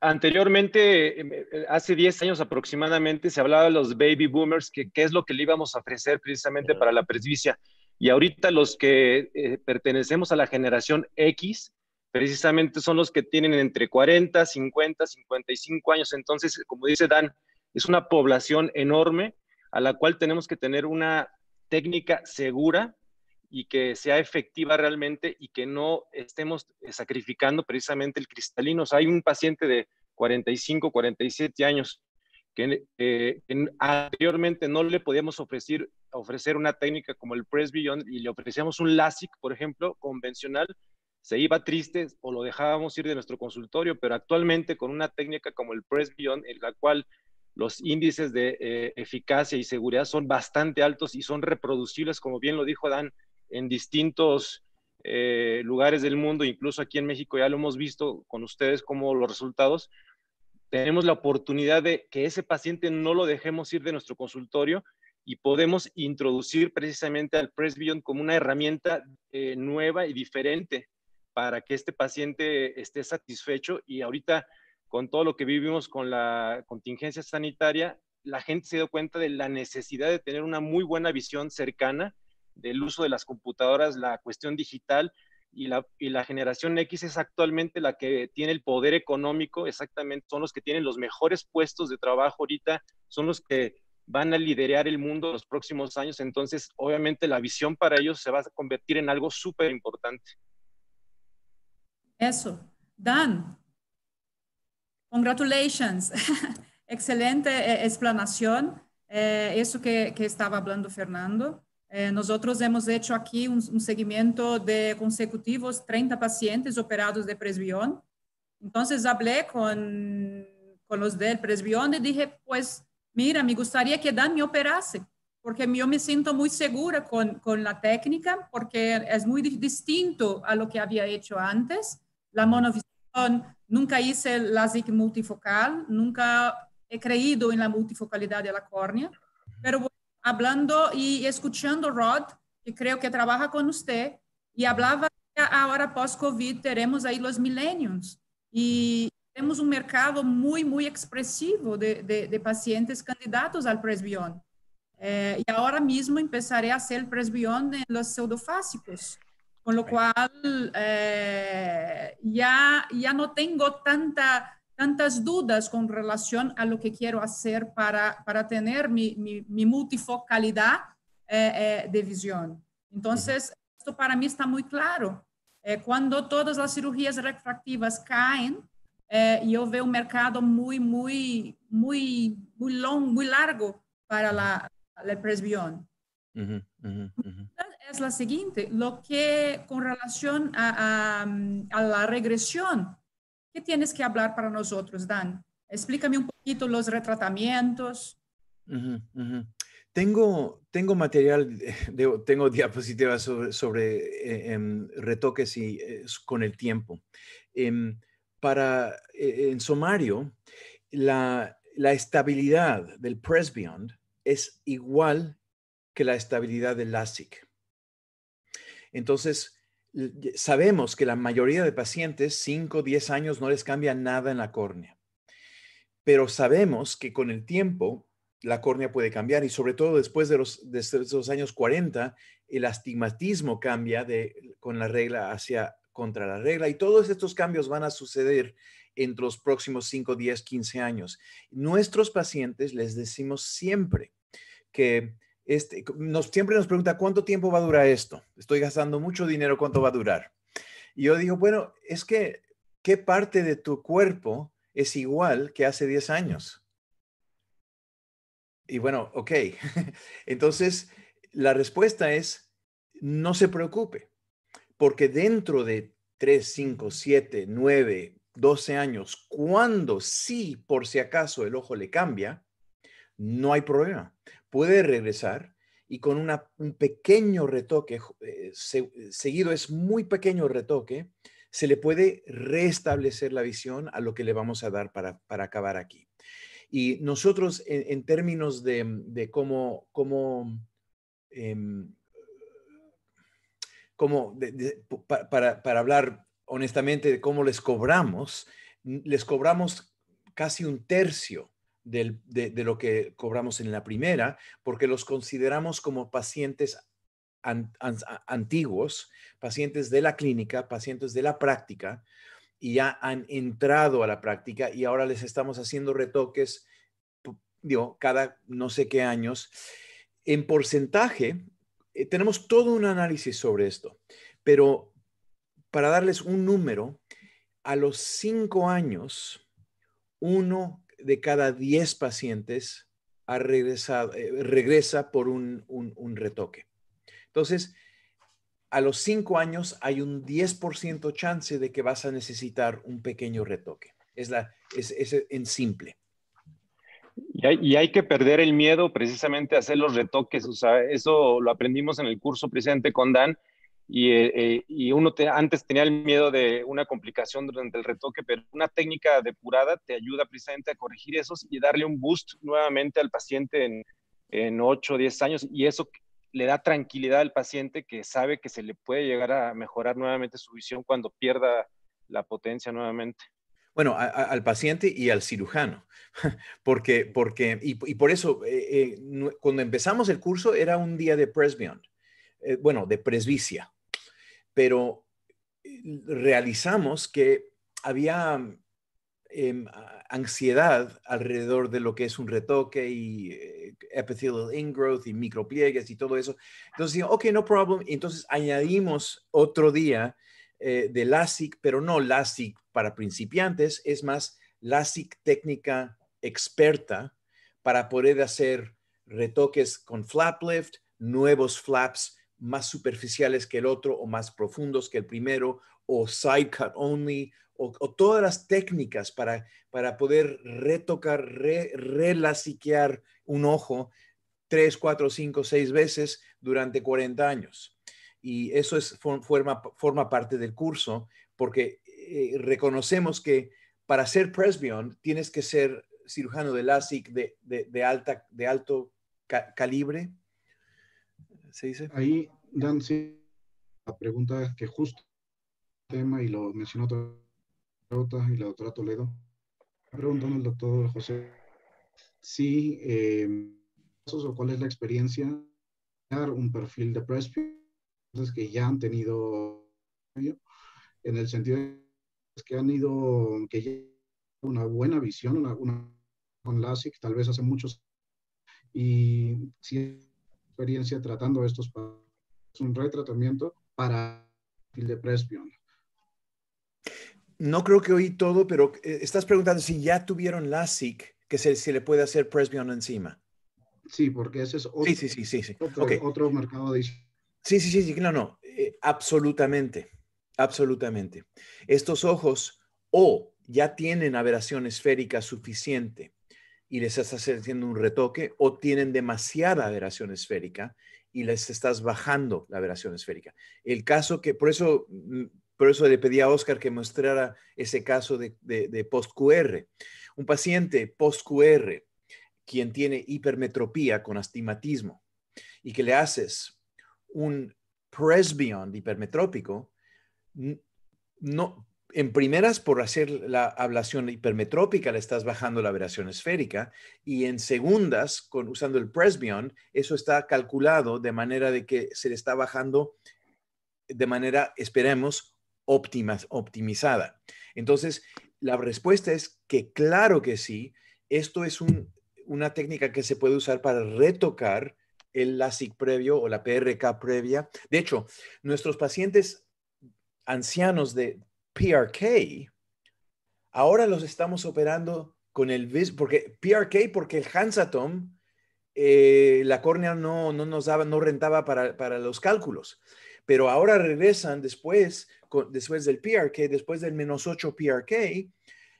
anteriormente, em, eh, hace 10 años aproximadamente, se hablaba de los baby boomers, que qué es lo que le íbamos a ofrecer precisamente para la presbicia. Y ahorita los que eh, pertenecemos a la generación X, precisamente son los que tienen entre 40, 50, 55 años. Entonces, como dice Dan, es una población enorme a la cual tenemos que tener una técnica segura y que sea efectiva realmente y que no estemos eh, sacrificando precisamente el cristalino. O sea, hay un paciente de 45, 47 años que, eh, anteriormente no le podíamos ofrecer, ofrecer una técnica como el Press Beyond y le ofrecíamos un LASIK, por ejemplo, convencional, se iba triste o lo dejábamos ir de nuestro consultorio, pero actualmente con una técnica como el Press Beyond, en la cual los índices de eh, eficacia y seguridad son bastante altos y son reproducibles, como bien lo dijo Dan, en distintos eh, lugares del mundo, incluso aquí en México, ya lo hemos visto con ustedes como los resultados, tenemos la oportunidad de que ese paciente no lo dejemos ir de nuestro consultorio y podemos introducir precisamente al Presbion como una herramienta eh, nueva y diferente para que este paciente esté satisfecho y ahorita con todo lo que vivimos con la contingencia sanitaria, la gente se dio cuenta de la necesidad de tener una muy buena visión cercana del uso de las computadoras, la cuestión digital y la, generación X es actualmente la que tiene el poder económico, exactamente, son los que tienen los mejores puestos de trabajo ahorita, son los que van a liderar el mundo en los próximos años, entonces obviamente la visión para ellos se va a convertir en algo súper importante. Eso. Dan, congratulations. Excelente eh, explanación. Eh, eso que, estaba hablando Fernando. Eh, nosotros hemos hecho aquí un, seguimiento de consecutivos 30 pacientes operados de presbión. Entonces hablé con, con los del presbión y dije, pues mira, me gustaría que Dan me operase, porque yo me siento muy segura con, con la técnica, porque es muy distinto a lo que había hecho antes. La monovisión, nunca hice ZIC multifocal, nunca he creído en la multifocalidad de la córnea, pero bueno. hablando y escuchando Rod, que creo que trabaja con usted, y hablaba que ahora post-COVID teremos ahí los millennials y tenemos un mercado muy, muy expresivo de, de, de pacientes candidatos al presbión. Eh, y ahora mismo empezaré a hacer presbión en los pseudofásicos, con lo cual eh, ya, ya no tengo tanta tantas dudas con relación a lo que quiero hacer para, para tener mi, mi, multifocalidad eh, eh, de visión. Entonces, esto para mí está muy claro. Eh, cuando todas las cirugías refractivas caen, yo veo un mercado muy, muy, muy, muy, largo para la, la presbión. Es la siguiente, lo que con relación a la regresión, ¿Qué tienes que hablar para nosotros, Dan? Explícame un poquito los retratamientos. Tengo, tengo material, tengo diapositivas sobre, sobre eh, em, retoques y, eh, con el tiempo. Em, para, e, en sumario, la, la estabilidad del presbiond es igual que la estabilidad del LASIK. Entonces, sabemos que la mayoría de pacientes, 5, 10 años, no les cambia nada en la córnea. Pero sabemos que con el tiempo la córnea puede cambiar y sobre todo después de los, años 40, el astigmatismo cambia de, con la regla hacia contra la regla y todos estos cambios van a suceder entre los próximos 5, 10, 15 años. Nuestros pacientes les decimos siempre que este, nos, siempre nos pregunta cuánto tiempo va a durar esto. Estoy gastando mucho dinero, ¿cuánto va a durar? Y yo digo, bueno, es que, ¿qué parte de tu cuerpo es igual que hace 10 años? Y bueno, ok. Entonces, la respuesta es, no se preocupe, porque dentro de 3, 5, 7, 9, 12 años, cuando sí, por si acaso, el ojo le cambia, no hay problema puede regresar y con un pequeño retoque, eh, eh, seguido es muy pequeño retoque, se le puede restablecer la visión a lo que le vamos a dar para, acabar aquí. Y nosotros en, términos de, cómo, cómo em, para, hablar honestamente de cómo les cobramos, les cobramos casi un tercio de, lo que cobramos en la primera, porque los consideramos como pacientes antiguos, pacientes de la clínica, pacientes de la práctica, y ya han entrado a la práctica y ahora les estamos haciendo retoques, digo, cada no sé qué años. En porcentaje, eh, tenemos todo un análisis sobre esto, pero para darles un número, a los cinco años, uno de cada 10 pacientes eh, regresa por un, un, retoque. Entonces, a los 5 años hay un 10% chance de que vas a necesitar un pequeño retoque. Es, la, es, es en simple. Y hay, que perder el miedo precisamente a hacer los retoques. eso lo aprendimos en el curso presente con Dan eh, y, uno antes tenía el miedo de una complicación durante el retoque, pero una técnica depurada te ayuda precisamente a corregir esos y darle un boost nuevamente al paciente en, en 8 o 10 años y eso le da tranquilidad al paciente que sabe que se le puede llegar a mejorar nuevamente su visión cuando pierda la potencia nuevamente. Bueno, al paciente y al cirujano, porque, y, por eso, eh, eh, cuando empezamos el curso era un día de presbion, bueno, de presbicia, pero eh, realizamos que había mm, em, ansiedad alrededor de lo que es un retoque y eh, epithelial ingrowth y micropliegues y todo eso. Entonces ok, no problem. Entonces añadimos otro día eh, de LASIK, pero no LASIK para principiantes, es más LASIK técnica experta para poder hacer retoques con flap lift, nuevos flaps más superficiales que el otro o más profundos que el primero o side cut only o, todas las técnicas para, poder retocar, re, relasiquear un ojo tres, cuatro, cinco, seis veces durante 40 años. Y eso es, forma, forma parte del curso porque eh, reconocemos que para ser presbion tienes que ser cirujano de lasic de, de, alta, de alto calibre, dice. Ahí, Dan, sí, la pregunta es que justo tema y lo mencionó otra y la doctora Toledo, preguntando al doctor José si eh, o cuál es la experiencia dar un perfil de presby que ya han tenido en el sentido de que han ido que ya una buena visión una, una con LASIK tal vez hace muchos y si experiencia tratando estos para un retratamiento para el de Presbion. No creo que oí todo, pero eh, estás preguntando si ya tuvieron LASIK, que se, le puede hacer Presbion encima. Sí, porque ese es otro, sí, sí, sí, sí, mercado de... Sí, sí, sí, sí, no, no, eh, absolutamente, absolutamente. Estos ojos o ya tienen aberración esférica suficiente y les estás haciendo un retoque o tienen demasiada aberración esférica y les estás bajando la aberración esférica. El caso que, por eso, mm, por eso le pedí a Oscar que mostrara ese caso de, post-QR. Un paciente post-QR, quien tiene hipermetropía con astigmatismo y que le haces un presbion hipermetrópico, no, en primeras por hacer la ablación hipermetrópica le estás bajando la aberración esférica y en segundas con, usando el presbion eso está calculado de manera de que se le está bajando de manera esperemos óptima, optimizada. Entonces, la respuesta es que claro que sí, esto es una técnica que se puede usar para retocar el LASIK previo o la PRK previa. De hecho, nuestros pacientes ancianos de PRK, ahora los estamos operando con el VIS, porque PRK, porque el Hansatom, eh, la córnea no, nos daba, no rentaba para, los cálculos. Pero ahora regresan después, después del PRK, después del menos 8 PRK,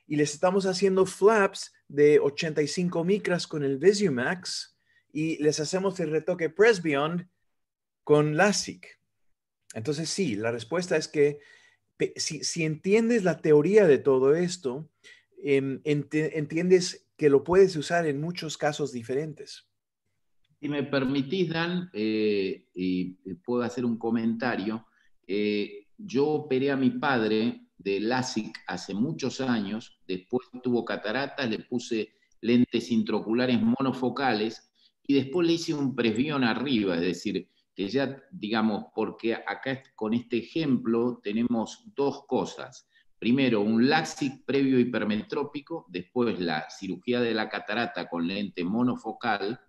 y les estamos haciendo flaps de 85 micras con el Visumax y les hacemos el retoque PRESBION con LASIK. Entonces sí, la respuesta es que si, entiendes la teoría de todo esto, em, entiendes que lo puedes usar en muchos casos diferentes. Si me permitís, Dan, eh, y eh, puedo hacer un comentario, eh, yo operé a mi padre de LASIK hace muchos años, después tuvo cataratas, le puse lentes intraoculares monofocales y después le hice un presbión arriba, es decir, que ya, digamos, porque acá con este ejemplo tenemos dos cosas. Primero, un laxic previo hipermetrópico, después la cirugía de la catarata con lente monofocal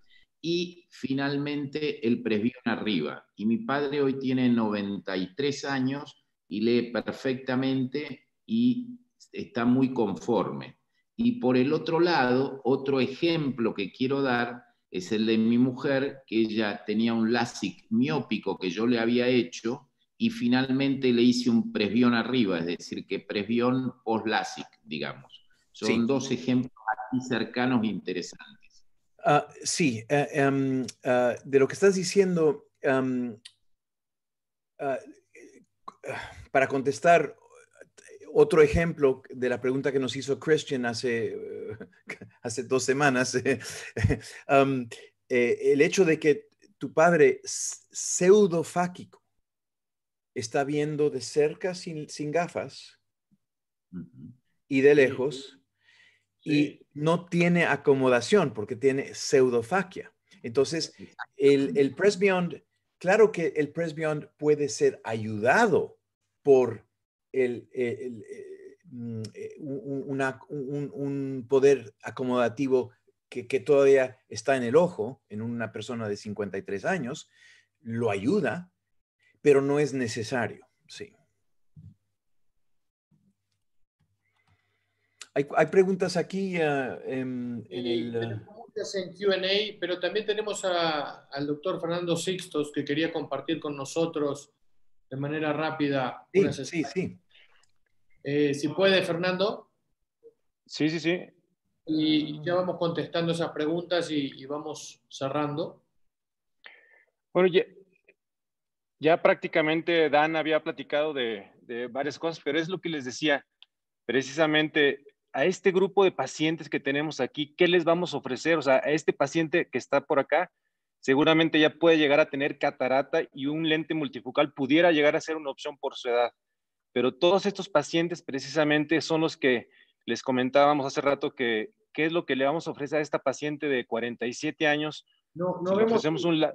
y finalmente el presbión arriba. Y mi padre hoy tiene 93 años y lee perfectamente y está muy conforme. Y por el otro lado, otro ejemplo que quiero dar es el de mi mujer, que ella tenía un LASIK miópico que yo le había hecho y finalmente le hice un presbión arriba, es decir, que presbión post-LASIK, digamos. Son dos ejemplos aquí cercanos e interesantes. Ah, sí, eh, em, ah, de lo que estás diciendo, em, ah, eh, para contestar otro ejemplo de la pregunta que nos hizo Christian hace, eh, hace dos semanas, um, eh, el hecho de que tu padre pseudofáquico está viendo de cerca sin, gafas y de lejos y no tiene acomodación porque tiene pseudofaquia. Entonces, el, el Press claro que el Press puede ser ayudado por eh, mm, eh, un, poder acomodativo que, todavía está en el ojo en una persona de 53 años, lo ayuda, pero no es necesario, sí. Hay, preguntas aquí ah, em, en, el... Ah, QA, pero también tenemos al doctor Fernando Sixtos que quería compartir con nosotros de manera rápida. Sí, sí, sí. Eh, si puede, Fernando. Sí, sí, sí. Y ya vamos contestando esas preguntas y, vamos cerrando. Bueno, ya, prácticamente Dan había platicado de, de varias cosas, pero es lo que les decía, precisamente a este grupo de pacientes que tenemos aquí, ¿qué les vamos a ofrecer? O sea, a este paciente que está por acá, seguramente ya puede llegar a tener catarata y un lente multifocal pudiera llegar a ser una opción por su edad. Pero todos estos pacientes precisamente son los que les comentábamos hace rato que qué es lo que le vamos a ofrecer a esta paciente de 47 años. No, no, vemos, un no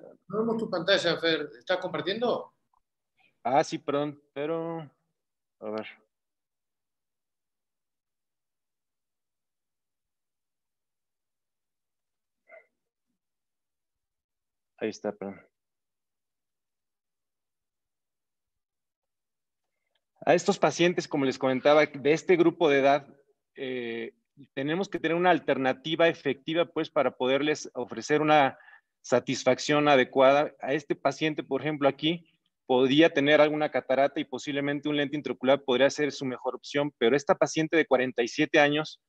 tu pantalla, Fer. compartiendo? Ah, sí, perdón, pero... A ver. Ahí está, A estos pacientes, como les comentaba, de este grupo de edad, eh, tenemos que tener una alternativa efectiva, pues, para poderles ofrecer una satisfacción adecuada. A este paciente, por ejemplo, aquí, podría tener alguna catarata y posiblemente un lente intraocular podría ser su mejor opción, pero esta paciente de 47 años,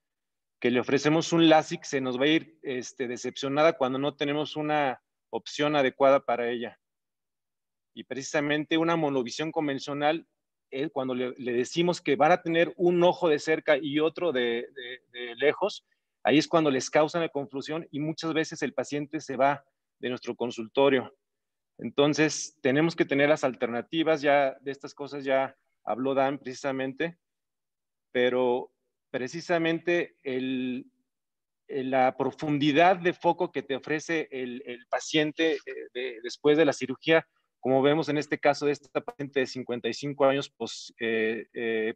que le ofrecemos un LASIK, se nos va a ir este, decepcionada cuando no tenemos una opción adecuada para ella. Y precisamente una monovisión convencional, eh, cuando le, decimos que van a tener un ojo de cerca y otro de, de lejos, ahí es cuando les causan la confusión y muchas veces el paciente se va de nuestro consultorio. Entonces, tenemos que tener las alternativas, ya de estas cosas ya habló Dan precisamente, pero precisamente el, eh, la profundidad de foco que te ofrece el, paciente eh, después de la cirugía, como vemos en este caso de esta paciente de 55 años post, pues, eh,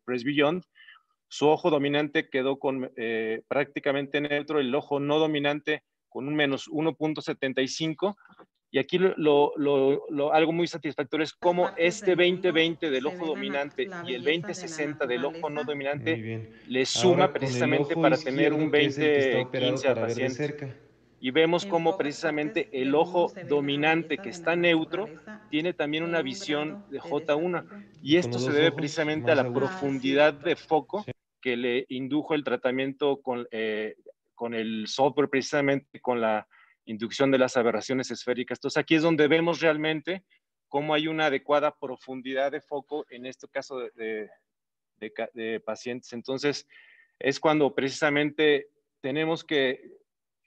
su ojo dominante quedó con, prácticamente neutro, el ojo no dominante con un menos 1.75 y aquí algo muy satisfactorio es cómo pues, este 2020 del ojo dominante y el 2060 del ojo no dominante le suma precisamente para tener un 2015 al paciente. Y vemos cómo precisamente el ojo dominante que está neutro tiene también una visión de J1. Y esto se debe precisamente a la profundidad de ah, foco que le indujo el tratamiento con, eh, con el software, precisamente con la inducción de las aberraciones esféricas. Entonces aquí es donde vemos realmente cómo hay una adecuada profundidad de foco en este caso de, pacientes. Entonces es cuando precisamente tenemos que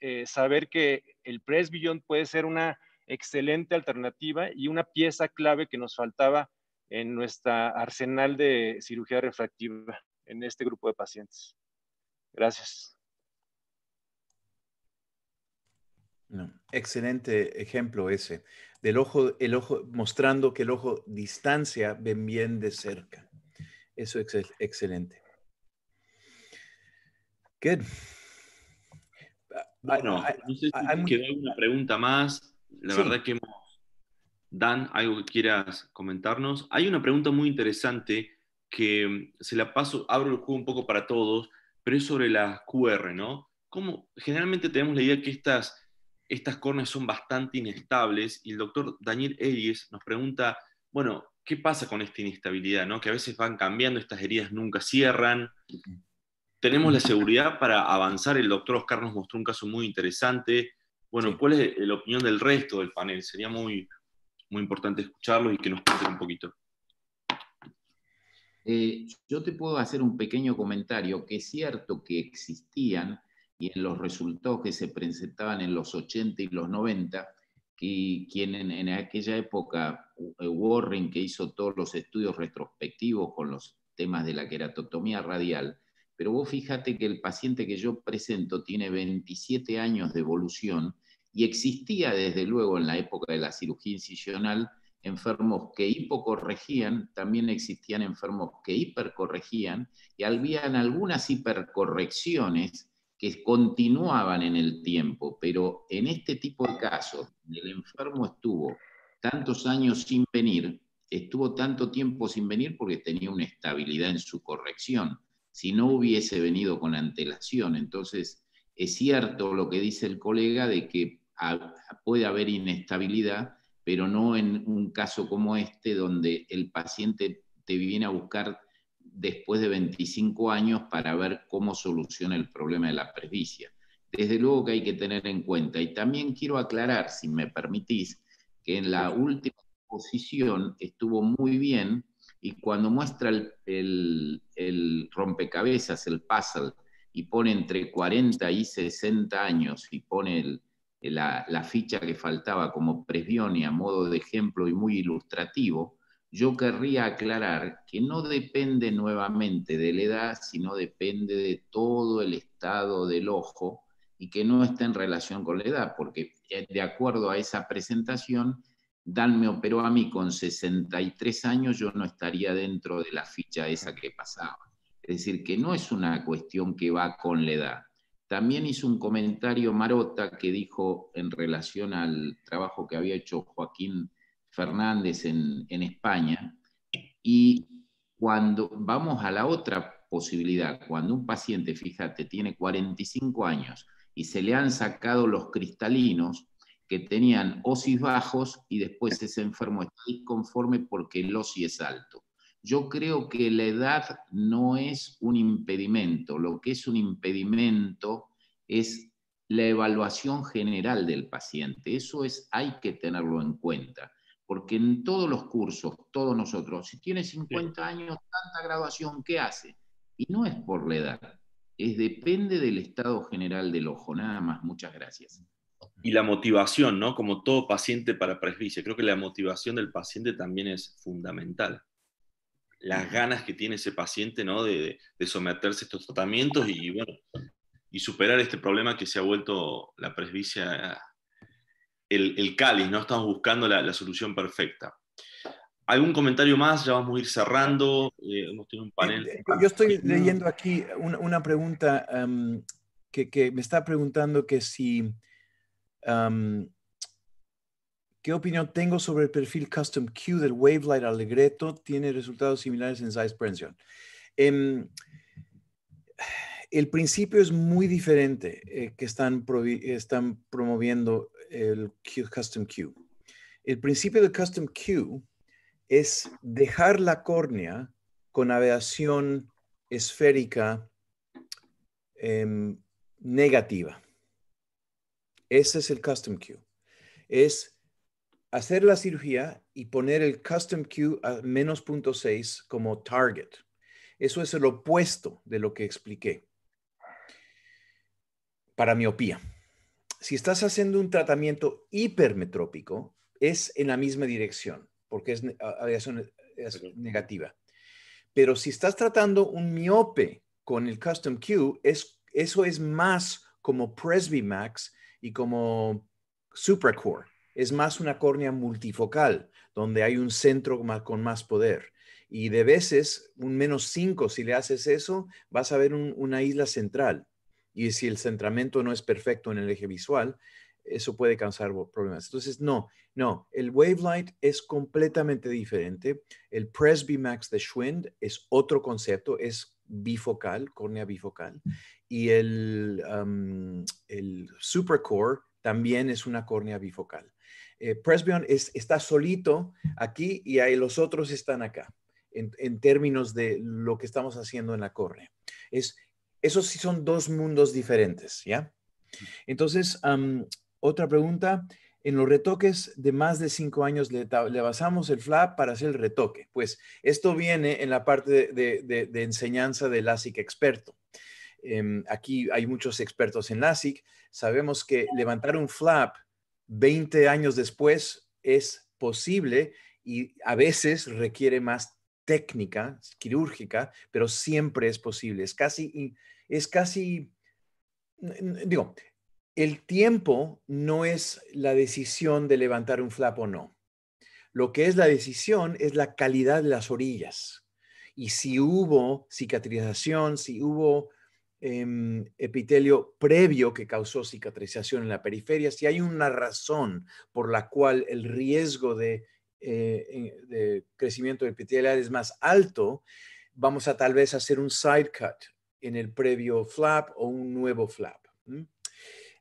eh, saber que el presbillón puede ser una excelente alternativa y una pieza clave que nos faltaba en nuestra arsenal de cirugía refractiva en este grupo de pacientes. Gracias. Excelente ejemplo ese, del ojo, el ojo, mostrando que el ojo distancia ven bien de cerca. Eso es excelente. Good. Ah, bueno, ah, no sé ah, si alguna pregunta más. La verdad que Dan, algo que quieras comentarnos. Hay una pregunta muy interesante que mm, se la paso, abro el juego un poco para todos, pero es sobre las QR, ¿no? generalmente tenemos la idea que estas estas córneas son bastante inestables y el doctor Daniel Ellis nos pregunta, bueno, ¿qué pasa con esta inestabilidad? ¿no? Que a veces van cambiando, estas heridas nunca cierran. Tenemos la seguridad para avanzar, el doctor Oscar nos mostró un caso muy interesante. Bueno, ¿cuál es la opinión del resto del panel? Sería muy, muy importante escucharlo y que nos cuente un poquito. Eh, yo te puedo hacer un pequeño comentario, que es cierto que existían y en los resultados que se presentaban en los 80 y los 90, que quien en, en aquella época, eh, Warren, que hizo todos los estudios retrospectivos con los temas de la queratotomía radial, pero vos fíjate que el paciente que yo presento tiene 27 años de evolución y existía desde luego en la época de la cirugía incisional enfermos que hipocorregían, también existían enfermos que hipercorregían y habían algunas hipercorrecciones que continuaban en el tiempo, pero en este tipo de casos, el enfermo estuvo tantos años sin venir, estuvo tanto tiempo sin venir porque tenía una estabilidad en su corrección. Si no hubiese venido con antelación, entonces es cierto lo que dice el colega de que puede haber inestabilidad, pero no en un caso como este donde el paciente te viene a buscar después de 25 años para ver cómo soluciona el problema de la presbicia. Desde luego que hay que tener en cuenta, y también quiero aclarar, si me permitís, que en la última posición estuvo muy bien y cuando muestra el, rompecabezas, el puzzle, y pone entre 40 y 60 años y pone la, ficha que faltaba como presbión y a modo de ejemplo y muy ilustrativo, yo querría aclarar que no depende nuevamente de la edad, sino depende de todo el estado del ojo y que no está en relación con la edad, porque eh, de acuerdo a esa presentación, Dan me operó a mí con 63 años, yo no estaría dentro de la ficha esa que pasaba. Es decir, que no es una cuestión que va con la edad. También hizo un comentario Marota que dijo en relación al trabajo que había hecho Joaquín Fernández en, España. Y cuando vamos a la otra posibilidad, cuando un paciente, fíjate, tiene 45 años y se le han sacado los cristalinos que tenían osis bajos y después ese enfermo está disconforme porque el osis es alto. Yo creo que la edad no es un impedimento, lo que es un impedimento es la evaluación general del paciente, eso es, hay que tenerlo en cuenta porque en todos los cursos, todos nosotros, si tiene 50 años, tanta graduación, ¿qué hace? Y no es por la edad, es depende del estado general del ojo, nada más. Muchas gracias. Y la motivación, ¿no? Como todo paciente para presbicia, creo que la motivación del paciente también es fundamental. Las ganas que tiene ese paciente, ¿no? De, someterse a estos tratamientos y, bueno, y superar este problema que se ha vuelto la presbicia el, cáliz, ¿no? Estamos buscando la, solución perfecta. ¿Algún comentario más? Ya vamos a ir cerrando. Eh, hemos un panel. Eh, yo estoy leyendo aquí una, pregunta em, que, me está preguntando que si... Em, ¿Qué opinión tengo sobre el perfil Custom Q del Wavelight Allegretto? Tiene resultados similares en Size Prension? Em, el principio es muy diferente eh, que están, están promoviendo el custom queue. El principio del custom queue es dejar la córnea con aviación esférica em, negativa. Ese es el custom queue. Es hacer la cirugía y poner el custom queue a menos como target. Eso es el opuesto de lo que expliqué para miopía si estás haciendo un tratamiento hipermetrópico, es en la misma dirección, porque es aviación negativa. Pero si estás tratando un miope con el Custom Q, eso es más como Presbymax y como Supracore. Es más una córnea multifocal, donde hay un centro con más poder. Y de veces, un menos 5, si le haces eso, vas a ver una isla central. Y si el centramiento no es perfecto en el eje visual, eso puede causar problemas. Entonces, no, no, el Wavelight es completamente diferente. El Presby Max de Schwind es otro concepto, es bifocal, córnea bifocal. Mm. Y el, el Supercore también es una córnea bifocal. Eh, Presbyon está solito aquí y ahí los otros están acá, en, en, términos de lo que estamos haciendo en la córnea. Es, esos sí son dos mundos diferentes, ¿ya? Entonces, otra pregunta. En los retoques de más de cinco años le, basamos el flap para hacer el retoque. Pues esto viene en la parte de, de, de, enseñanza del LASIK experto. Em, aquí hay muchos expertos en LASIK. Sabemos que levantar un flap 20 años después es posible y a veces requiere más técnica, quirúrgica, pero siempre es posible. Es casi, es casi, digo, el tiempo no es la decisión de levantar un flap o no. Lo que es la decisión es la calidad de las orillas. Y si hubo cicatrización, si hubo em, epitelio previo que causó cicatrización en la periferia, si hay una razón por la cual el riesgo de eh, de crecimiento del epitelial es más alto, vamos a tal vez hacer un side cut en el previo flap o un nuevo flap.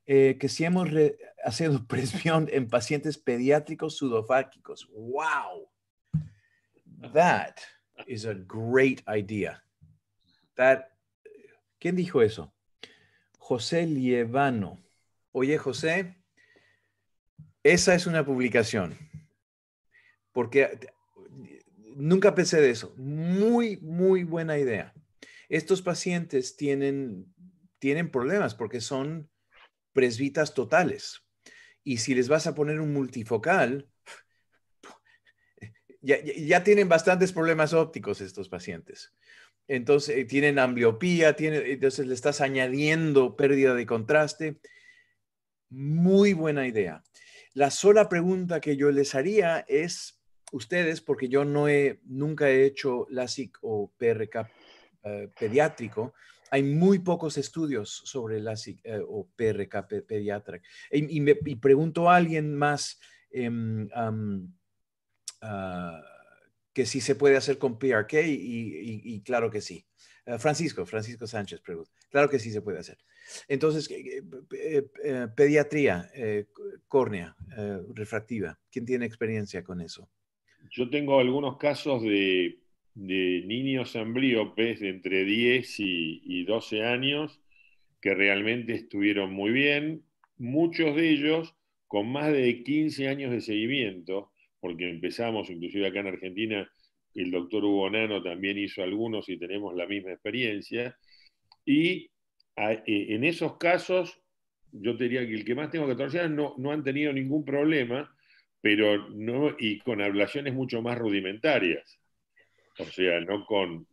Eh, que si hemos hecho presión en pacientes pediátricos sudofáquicos. ¡Wow! That is a great idea. That, ¿Quién dijo eso? José Lievano. Oye, José, esa es una publicación porque eh, nunca pensé de eso. Muy, muy buena idea. Estos pacientes tienen, tienen problemas porque son presbitas totales. Y si les vas a poner un multifocal, ya, tienen bastantes problemas ópticos estos pacientes. Entonces, eh, tienen ambliopía, tienen, entonces le estás añadiendo pérdida de contraste. Muy buena idea. La sola pregunta que yo les haría es ustedes, porque yo no he, nunca he hecho LASIK o PRK eh, pediátrico, hay muy pocos estudios sobre LASIK eh, o PRK pediátrico. Y, pregunto a alguien más em, ah, que si se puede hacer con PRK y, claro que sí. Eh, Francisco, Francisco Sánchez pregunta. Claro que sí se puede hacer. Entonces, pediatría, córnea, refractiva. ¿Quién tiene experiencia con eso? Yo tengo algunos casos de, niños ambríopes de entre 10 y, 12 años que realmente estuvieron muy bien, muchos de ellos con más de 15 años de seguimiento, porque empezamos, inclusive acá en Argentina, el doctor Hugo Nano también hizo algunos y tenemos la misma experiencia, y e, en esos casos, yo diría que el que más tengo 14 años no han tenido ningún problema, pero no, y con ablaciones mucho más rudimentarias. O sea,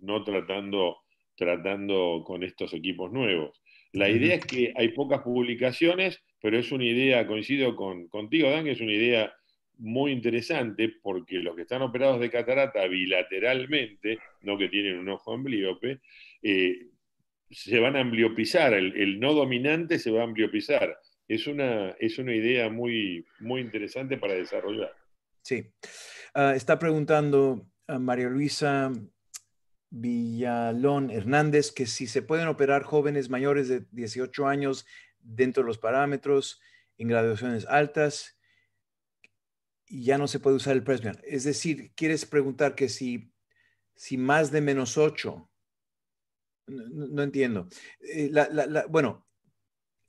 no, tratando, tratando con estos equipos nuevos. La idea es que hay pocas publicaciones, pero es una idea, coincido contigo, Dan, que es una idea muy interesante porque los que están operados de catarata bilateralmente, no que tienen un ojo ambliope, eh, se van a ambliopizar, el, el, no dominante se va a ambliopizar es una, es una idea muy, muy interesante para desarrollar. Sí. Ah, está preguntando a María Luisa Villalón Hernández que si se pueden operar jóvenes mayores de 18 años dentro de los parámetros en graduaciones altas, ya no se puede usar el Presbyterian. Es decir, quieres preguntar que si, si más de menos 8, no, entiendo. Eh, bueno,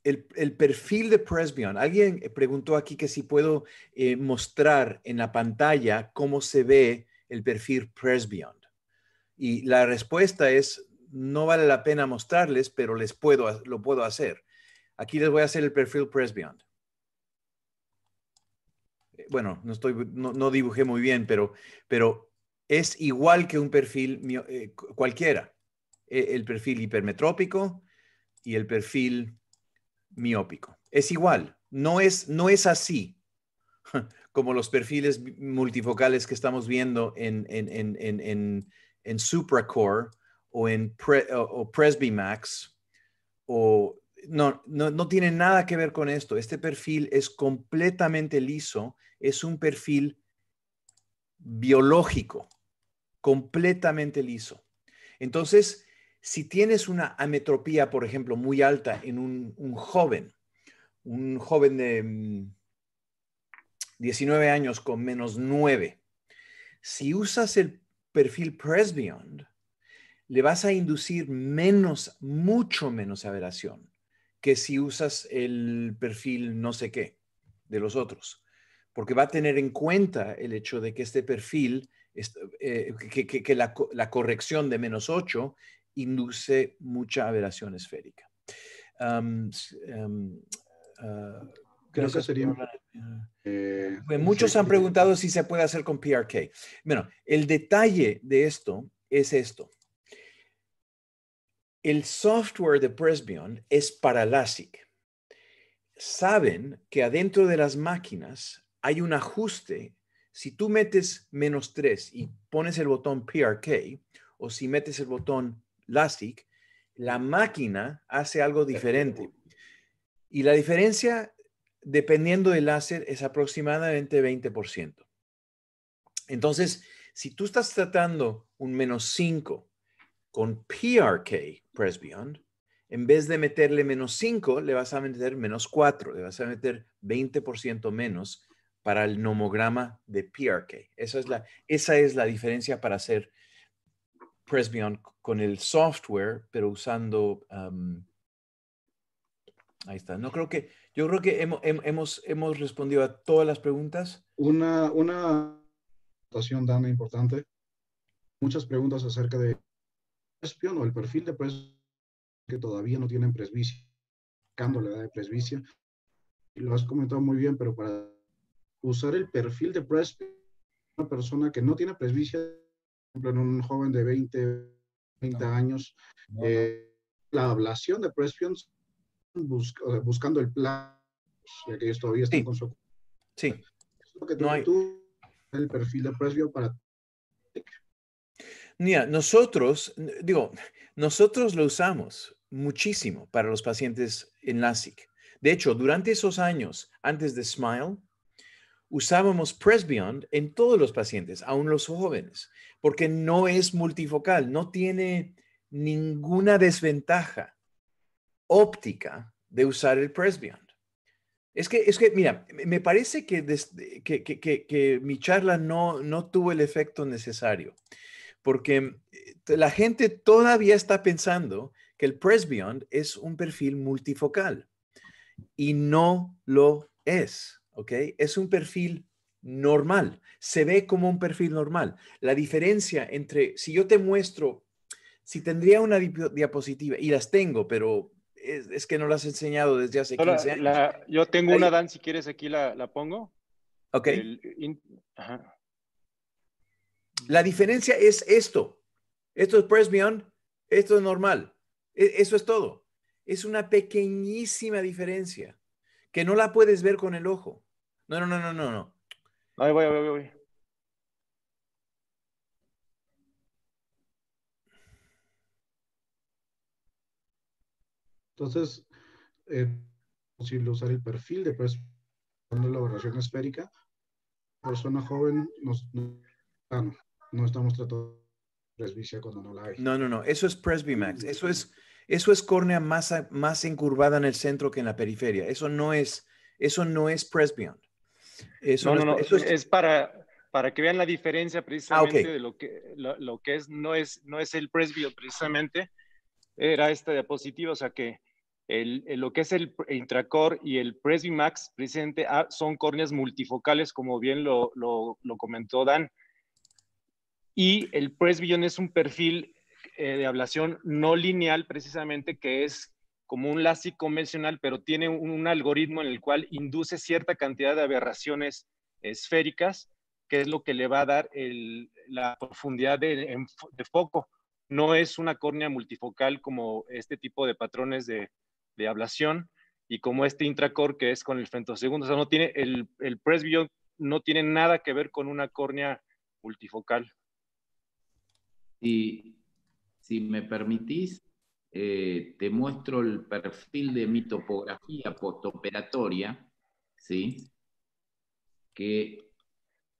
el, perfil de Presbyon. Alguien eh, preguntó aquí que si puedo eh, mostrar en la pantalla cómo se ve el perfil Presbyon. Y la respuesta es, no vale la pena mostrarles, pero les puedo, lo puedo hacer. Aquí les voy a hacer el perfil Presbyon. Eh, bueno, no, estoy, no, dibujé muy bien, pero, pero es igual que un perfil cualquiera. E, el perfil hipermetrópico y el perfil miópico. Es igual, no es, no es así como los perfiles multifocales que estamos viendo en, en, en, Supracore o en Presbymax. O, no, no, no tiene nada que ver con esto. Este perfil es completamente liso, es un perfil biológico, completamente liso. Entonces, si tienes una ametropía, por ejemplo, muy alta en un, joven, un joven de 19 mm, años con menos 9, si usas el perfil Beyond, le vas a inducir menos, mucho menos aberración que si usas el perfil no sé qué de los otros, porque va a tener en cuenta el hecho de que este perfil, eh, que, la, la, corrección de menos 8 induce mucha aberración esférica. muchos han preguntado si se puede hacer con PRK. Bueno, el detalle de esto es esto. El software de Presbion es para LASIK. Saben que adentro de las máquinas hay un ajuste. Si tú metes menos 3 y pones el botón PRK, o si metes el botón LASIK, la máquina hace algo diferente. Y la diferencia, dependiendo del láser, es aproximadamente 20%. Entonces, si tú estás tratando un menos 5 con PRK, Beyond, en vez de meterle menos 5, le vas a meter menos 4, le vas a meter 20% menos para el nomograma de PRK. esa es la diferencia para hacer Presbion con el software, pero usando... ahí está. No creo que, yo creo que hemos, hemos, hemos respondido a todas las preguntas. Una, una Dana, importante. Muchas preguntas acerca de Presbion o el perfil de Presbion que todavía no tienen presbicia, la edad de presbicia. lo has comentado muy bien, pero para usar el perfil de Presbion, una persona que no tiene presbicia ejemplo, en un joven de 20, 30 años, eh, la ablación de Prespion buscando el plan, ya que ellos todavía están con su... Sí. Es tú, hay... el perfil de Prespion para... Mira, nosotros, digo, nosotros lo usamos muchísimo para los pacientes en LASIK. De hecho, durante esos años, antes de SMILE, usábamos Presbion en todos los pacientes, aún los jóvenes, porque no es multifocal, no tiene ninguna desventaja óptica de usar el Presbion. Es que, es que, mira, me parece que, mi charla no, tuvo el efecto necesario, porque eh, la gente todavía está pensando que el Presbion es un perfil multifocal y no lo es. Es un perfil normal, se ve como un perfil normal. La diferencia entre, si yo te muestro, si tendría una diapositiva, y las tengo, pero es, que no las he enseñado desde hace 15 años. yo tengo una, Dan, si quieres aquí la, pongo. Ok. La diferencia es esto. Esto es press esto es normal. E, eso es todo. Es una pequeñísima diferencia que no la puedes ver con el ojo no, no, no, no, no, Ahí voy, voy, voy, voy. Entonces, eh, posible usar el perfil de pues, la oración esférica. Persona joven, ah, no, estamos tratando presbicia cuando no la hay. No, no, no. Eso es presbimax. Eso es, eso es córnea más, más encurvada en el centro que en la periferia. Eso no es, eso no es presbion. Eso no, no, no, eso es... para, para que vean la diferencia ah, precisamente de lo que, lo, que es, no es, no es el presbio precisamente, era esta diapositiva, o sea que el, lo que es el intracor y el presbimax presente ah, son córneas multifocales, como bien lo, comentó Dan. Y el presbion es un perfil eh, de ablación no lineal, precisamente, que es como un LASIK convencional, pero tiene un, algoritmo en el cual induce cierta cantidad de aberraciones esféricas, que es lo que le va a dar la profundidad de, foco. No es una córnea multifocal como este tipo de patrones de, ablación y como este intracor que es con el femtosegundo. O sea, no tiene, el, el no tiene nada que ver con una córnea multifocal. Y si me permitís, eh, te muestro el perfil de mi topografía postoperatoria, ¿sí? que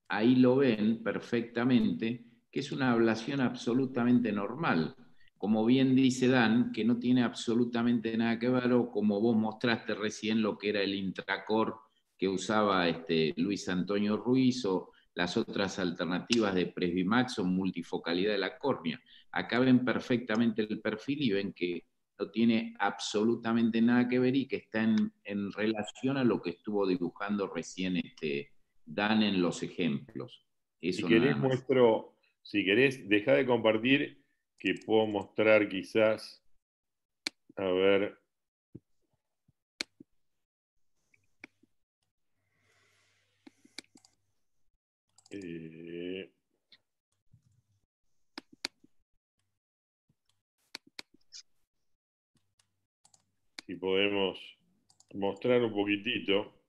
ahí lo ven perfectamente, que es una ablación absolutamente normal. Como bien dice Dan, que no tiene absolutamente nada que ver, o como vos mostraste recién lo que era el intracor que usaba este Luis Antonio Ruiz, o las otras alternativas de Presbimax son multifocalidad de la córnea. Acá ven perfectamente el perfil y ven que no tiene absolutamente nada que ver y que está en, relación a lo que estuvo dibujando recién este, Dan en los ejemplos. si querés, muestro, si querés, deja de compartir que puedo mostrar quizás, a ver, Eh, si podemos mostrar un poquitito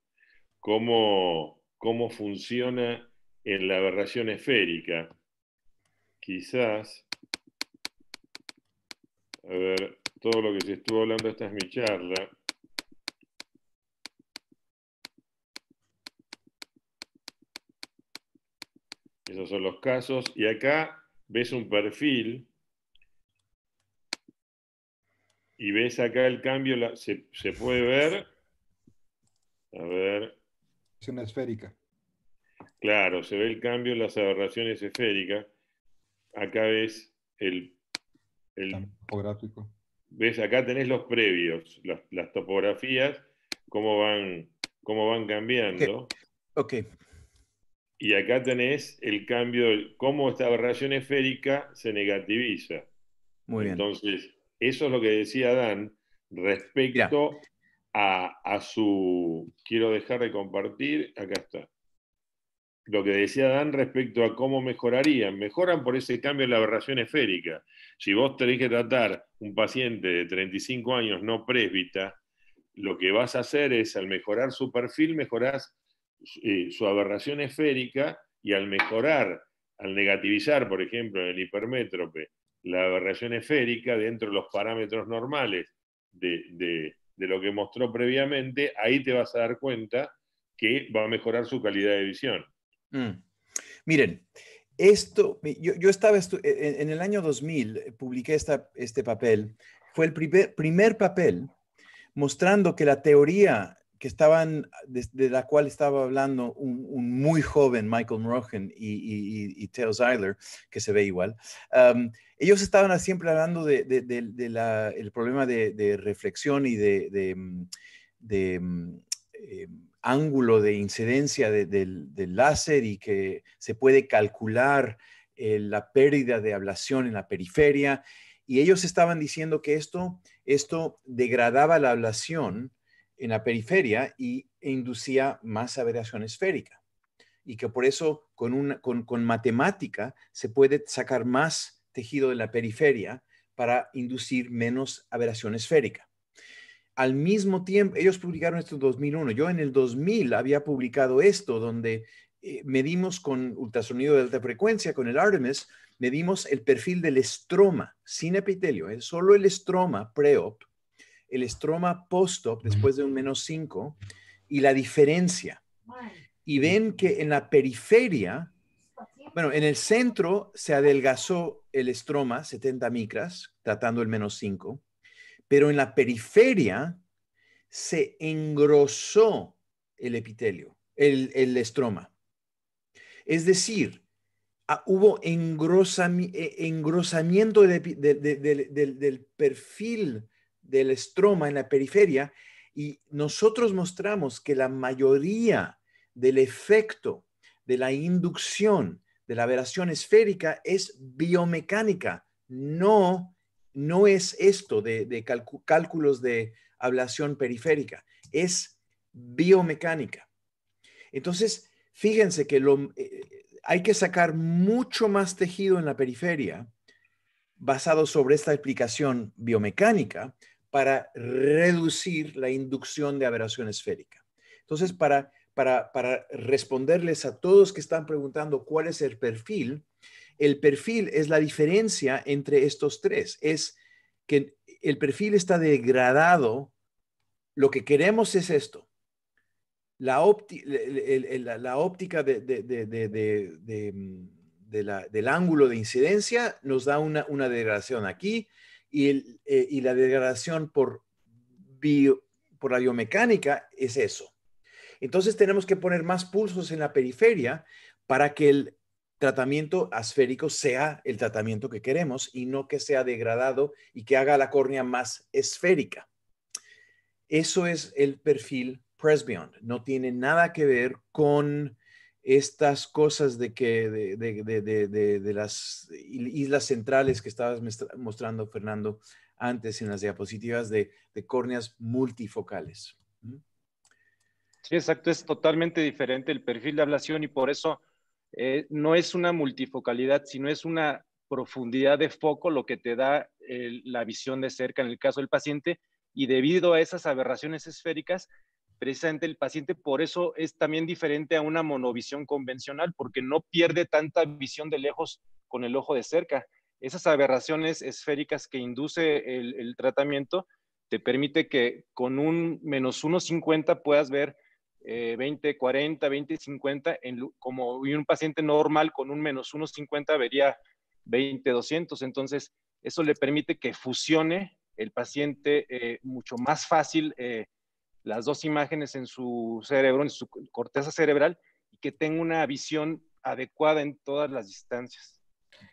cómo, cómo funciona en la aberración esférica. Quizás, a ver, todo lo que se estuvo hablando, esta es mi charla, Esos son los casos. Y acá ves un perfil y ves acá el cambio, se, puede ver. A ver. Es una esférica. Claro, se ve el cambio en las aberraciones esféricas. Acá ves el, el topográfico. Ves, acá tenés los previos, las, topografías, cómo van, cómo van cambiando. Ok. okay. Y acá tenés el cambio, cómo esta aberración esférica se negativiza. Muy bien. Entonces, eso es lo que decía Dan respecto a, a, su... Quiero dejar de compartir, acá está. Lo que decía Dan respecto a cómo mejorarían. Mejoran por ese cambio de la aberración esférica. Si vos tenés que tratar un paciente de 35 años no présbita, lo que vas a hacer es, al mejorar su perfil, mejorás eh, su aberración esférica y al mejorar, al negativizar, por ejemplo, en el hipermétrope, la aberración esférica dentro de los parámetros normales de, lo que mostró previamente, ahí te vas a dar cuenta que va a mejorar su calidad de visión. Mm. Miren, esto, yo, estaba e, e, en, el año 2000, eh, publiqué este papel, fue el primer, primer papel mostrando que la teoría que estaban, ah, de, la cual estaba hablando un, muy joven Michael Morgan y, y, y, Zeiler, que se ve igual, ellos estaban siempre hablando del problema de, reflexión y de, mm, mm, eh, ángulo de incidencia del, láser y que se puede calcular eh, la pérdida de ablación en la periferia. Y ellos estaban diciendo que esto, esto degradaba la ablación en la periferia y, e inducía más aberración esférica. Y que por eso con, con, matemática se puede sacar más tejido de la periferia para inducir menos aberración esférica. Al mismo tiempo, ellos publicaron esto en 2001. Yo en el 2000 había publicado esto, donde eh, medimos con ultrasonido de alta frecuencia, con el Artemis, medimos el perfil del estroma sin epitelio, eh, solo el estroma pre-op, el estroma post-op después de un menos 5 y la diferencia. Y ven que en la periferia, bueno, en el centro se adelgazó el estroma 70 micras, tratando el menos 5, pero en la periferia se engrosó el epitelio, el, estroma. Es decir, ah, hubo eh, engrosamiento del perfil del estroma en la periferia y nosotros mostramos que la mayoría del efecto de la inducción de la aberración esférica es biomecánica, no, no es esto de, cálculos de ablación periférica, es biomecánica. Entonces, fíjense que eh, hay que sacar mucho más tejido en la periferia basado sobre esta explicación biomecánica para reducir la inducción de aberración esférica. Entonces, para, para, responderles a todos que están preguntando cuál es el perfil, el perfil es la diferencia entre estos tres. Es que el perfil está degradado. Lo que queremos es esto. La, óptica del ángulo de incidencia nos da una degradación aquí, eh, y, la degradación por, por la biomecánica es eso. Entonces tenemos que poner más pulsos en la periferia para que el tratamiento asférico sea el tratamiento que queremos y no que sea degradado y que haga la córnea más esférica. Eso es el perfil Presbyon. No tiene nada que ver con estas cosas de que de, las islas centrales que estabas mostrando, Fernando, antes en las diapositivas de, córneas multifocales. Sí, exacto, es totalmente diferente el perfil de ablación y por eso eh, no es una multifocalidad, sino es una profundidad de foco lo que te da la visión de cerca en el caso del paciente y debido a esas aberraciones esféricas precisamente el paciente, por eso es también diferente a una monovisión convencional, porque no pierde tanta visión de lejos con el ojo de cerca. Esas aberraciones esféricas que induce el, tratamiento te permite que con un menos 1,50 puedas ver 20, 40, 20, 50, en, como un paciente normal con un menos 1,50 vería 20, 200. Entonces, eso le permite que fusione el paciente eh, mucho más fácil eh, las dos imágenes en su cerebro, en su corteza cerebral, y que tenga una visión adecuada en todas las distancias.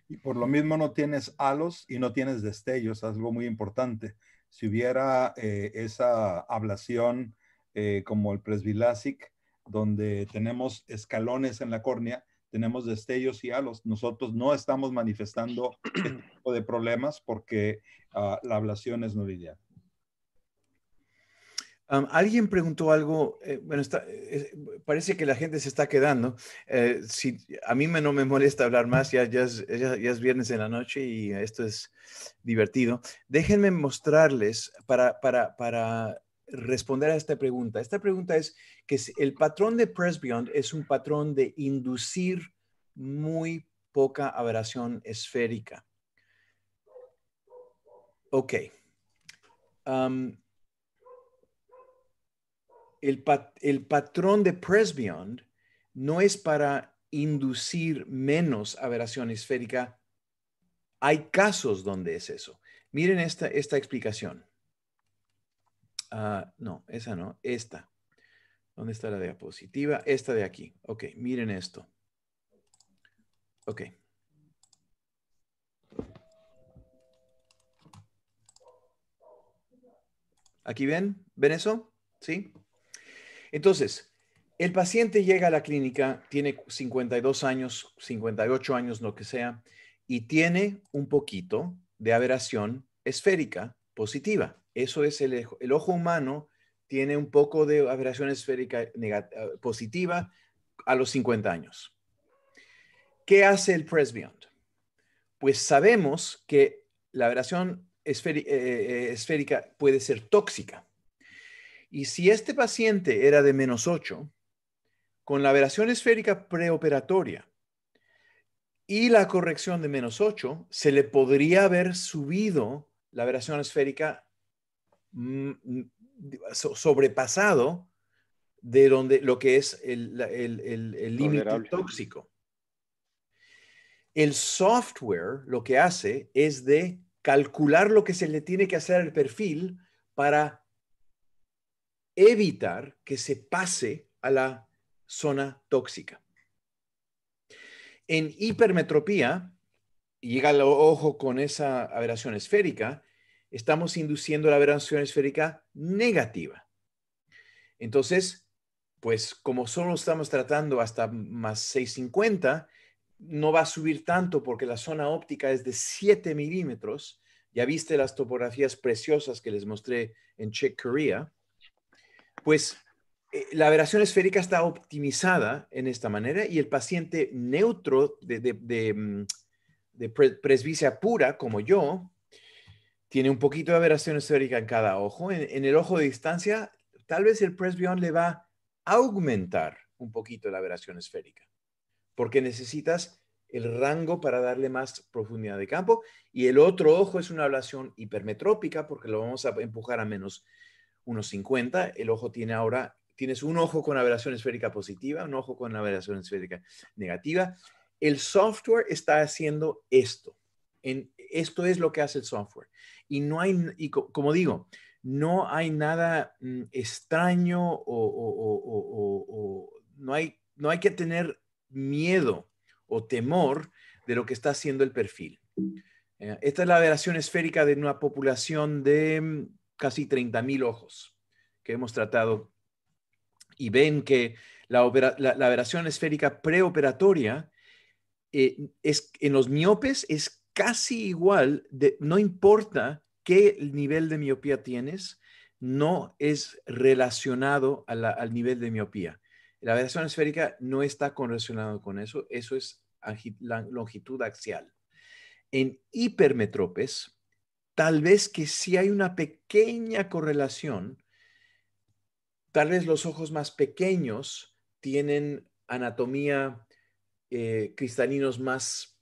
Y por lo mismo no tienes halos y no tienes destellos, algo muy importante. Si hubiera eh, esa ablación eh, como el presbilásic, donde tenemos escalones en la córnea, tenemos destellos y halos. Nosotros no estamos manifestando este de problemas porque ah, la ablación es no alguien preguntó algo, eh, bueno, eh, eh, parece que la gente se está quedando. a mí no me molesta hablar más, ya, es, viernes en la noche y esto es divertido. Déjenme mostrarles para, responder a esta pregunta. Esta pregunta es que el patrón de Presbyon es un patrón de inducir muy poca aberración esférica. Ok el, patrón de Presbyond no es para inducir menos aberración esférica. Hay casos donde es eso. Miren esta, explicación. Ah, no, esa no, esta. ¿Dónde está la diapositiva? Esta de aquí. Ok, miren esto. Ok. ¿Aquí ven? ¿Ven eso? ¿Sí? Entonces, el paciente llega a la clínica, tiene 52 años, 58 años, lo que sea, y tiene un poquito de aberración esférica positiva. Eso es el, ojo humano, tiene un poco de aberración esférica eh, positiva a los 50 años. ¿Qué hace el presbiont? Pues sabemos que la aberración eh, eh, esférica puede ser tóxica. Y si este paciente era de menos 8, con la aberración esférica preoperatoria y la corrección de menos 8, se le podría haber subido la aberración esférica mm, mm, sobrepasado de donde, lo que es el límite tóxico. El software lo que hace es de calcular lo que se le tiene que hacer al perfil para evitar que se pase a la zona tóxica. En hipermetropía, llega el ojo con esa aberración esférica, estamos induciendo la aberración esférica negativa. Entonces, pues como solo estamos tratando hasta más 650, no va a subir tanto porque la zona óptica es de 7 milímetros. Ya viste las topografías preciosas que les mostré en Check Korea pues eh, la aberración esférica está optimizada en esta manera y el paciente neutro de, de, mm, presbicia pura, como yo, tiene un poquito de aberración esférica en cada ojo. En, el ojo de distancia, tal vez el presbión le va a aumentar un poquito la aberración esférica, porque necesitas el rango para darle más profundidad de campo y el otro ojo es una ablación hipermetrópica porque lo vamos a empujar a menos 1,50. El ojo tiene ahora, tienes un ojo con aberración esférica positiva, un ojo con aberración esférica negativa. El software está haciendo esto. En, esto es lo que hace el software. Y no hay, y como digo, no hay nada mm, extraño o, no, hay, no hay que tener miedo o temor de lo que está haciendo el perfil. Eh, esta es la aberración esférica de una población de mm, casi 30.000 ojos que hemos tratado y ven que la, aberración esférica preoperatoria eh, es, en los miopes es casi igual, no importa qué nivel de miopía tienes, no es relacionado al nivel de miopía. La aberración esférica no está relacionada con eso, eso es longitud axial. En hipermetropes, tal vez que sí hay una pequeña correlación, tal vez los ojos más pequeños tienen anatomía eh, cristalinos más,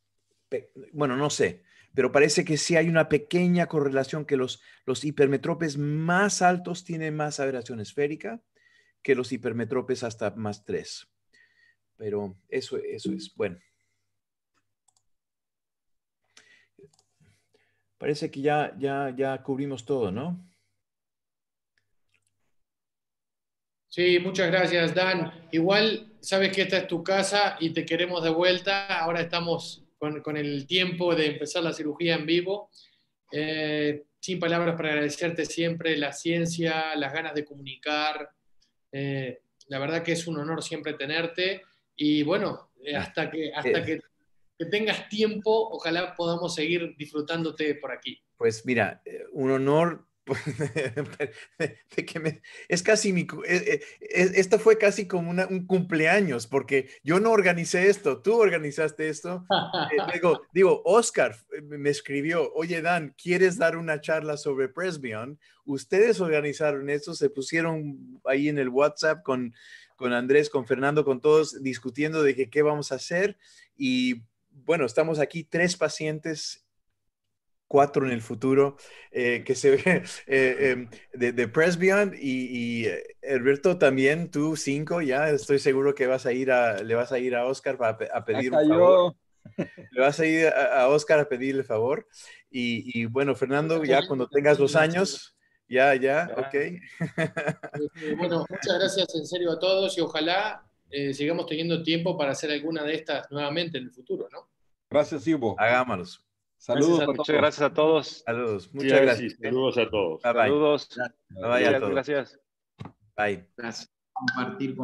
bueno, no sé, pero parece que sí hay una pequeña correlación que los, los hipermetropes más altos tienen más aberración esférica que los hipermetropes hasta más 3. Pero eso, eso mm. es, bueno. Parece que ya, ya, ya cubrimos todo, ¿no? Sí, muchas gracias, Dan. Igual sabes que esta es tu casa y te queremos de vuelta. Ahora estamos con, el tiempo de empezar la cirugía en vivo. Eh, sin palabras para agradecerte siempre la ciencia, las ganas de comunicar. Eh, la verdad que es un honor siempre tenerte. Y bueno, eh, hasta que, hasta que que tengas tiempo. Ojalá podamos seguir disfrutándote por aquí. Pues mira, eh, un honor. de que me, es casi mi, eh, eh, esto fue casi como un cumpleaños, porque yo no organicé esto, tú organizaste esto. Luego, digo, Oscar me escribió, oye Dan, ¿quieres dar una charla sobre Presbion? Ustedes organizaron esto, se pusieron ahí en el WhatsApp con, con Andrés, con Fernando, con todos, discutiendo de qué vamos a hacer y bueno, estamos aquí tres pacientes cuatro en el futuro, eh, que se ve eh, em, de, de Presbyon y, Herberto eh, también, tú cinco, ya estoy seguro que vas a ir a, le vas a ir a Oscar a, pedir un favor. Le vas a ir a, Oscar a pedirle favor. Y, bueno, Fernando, ya cuando tengas los años, ya, ya, ok. Este, bueno, muchas gracias en serio a todos y ojalá eh, sigamos teniendo tiempo para hacer alguna de estas nuevamente en el futuro, ¿no? Gracias, Ivo. Hagámoslo. Saludos. Gracias a muchas gracias a todos. Saludos. Muchas gracias. Eh. saludos a todos. Saludos. Gracias. Bye, gracias. Compartir con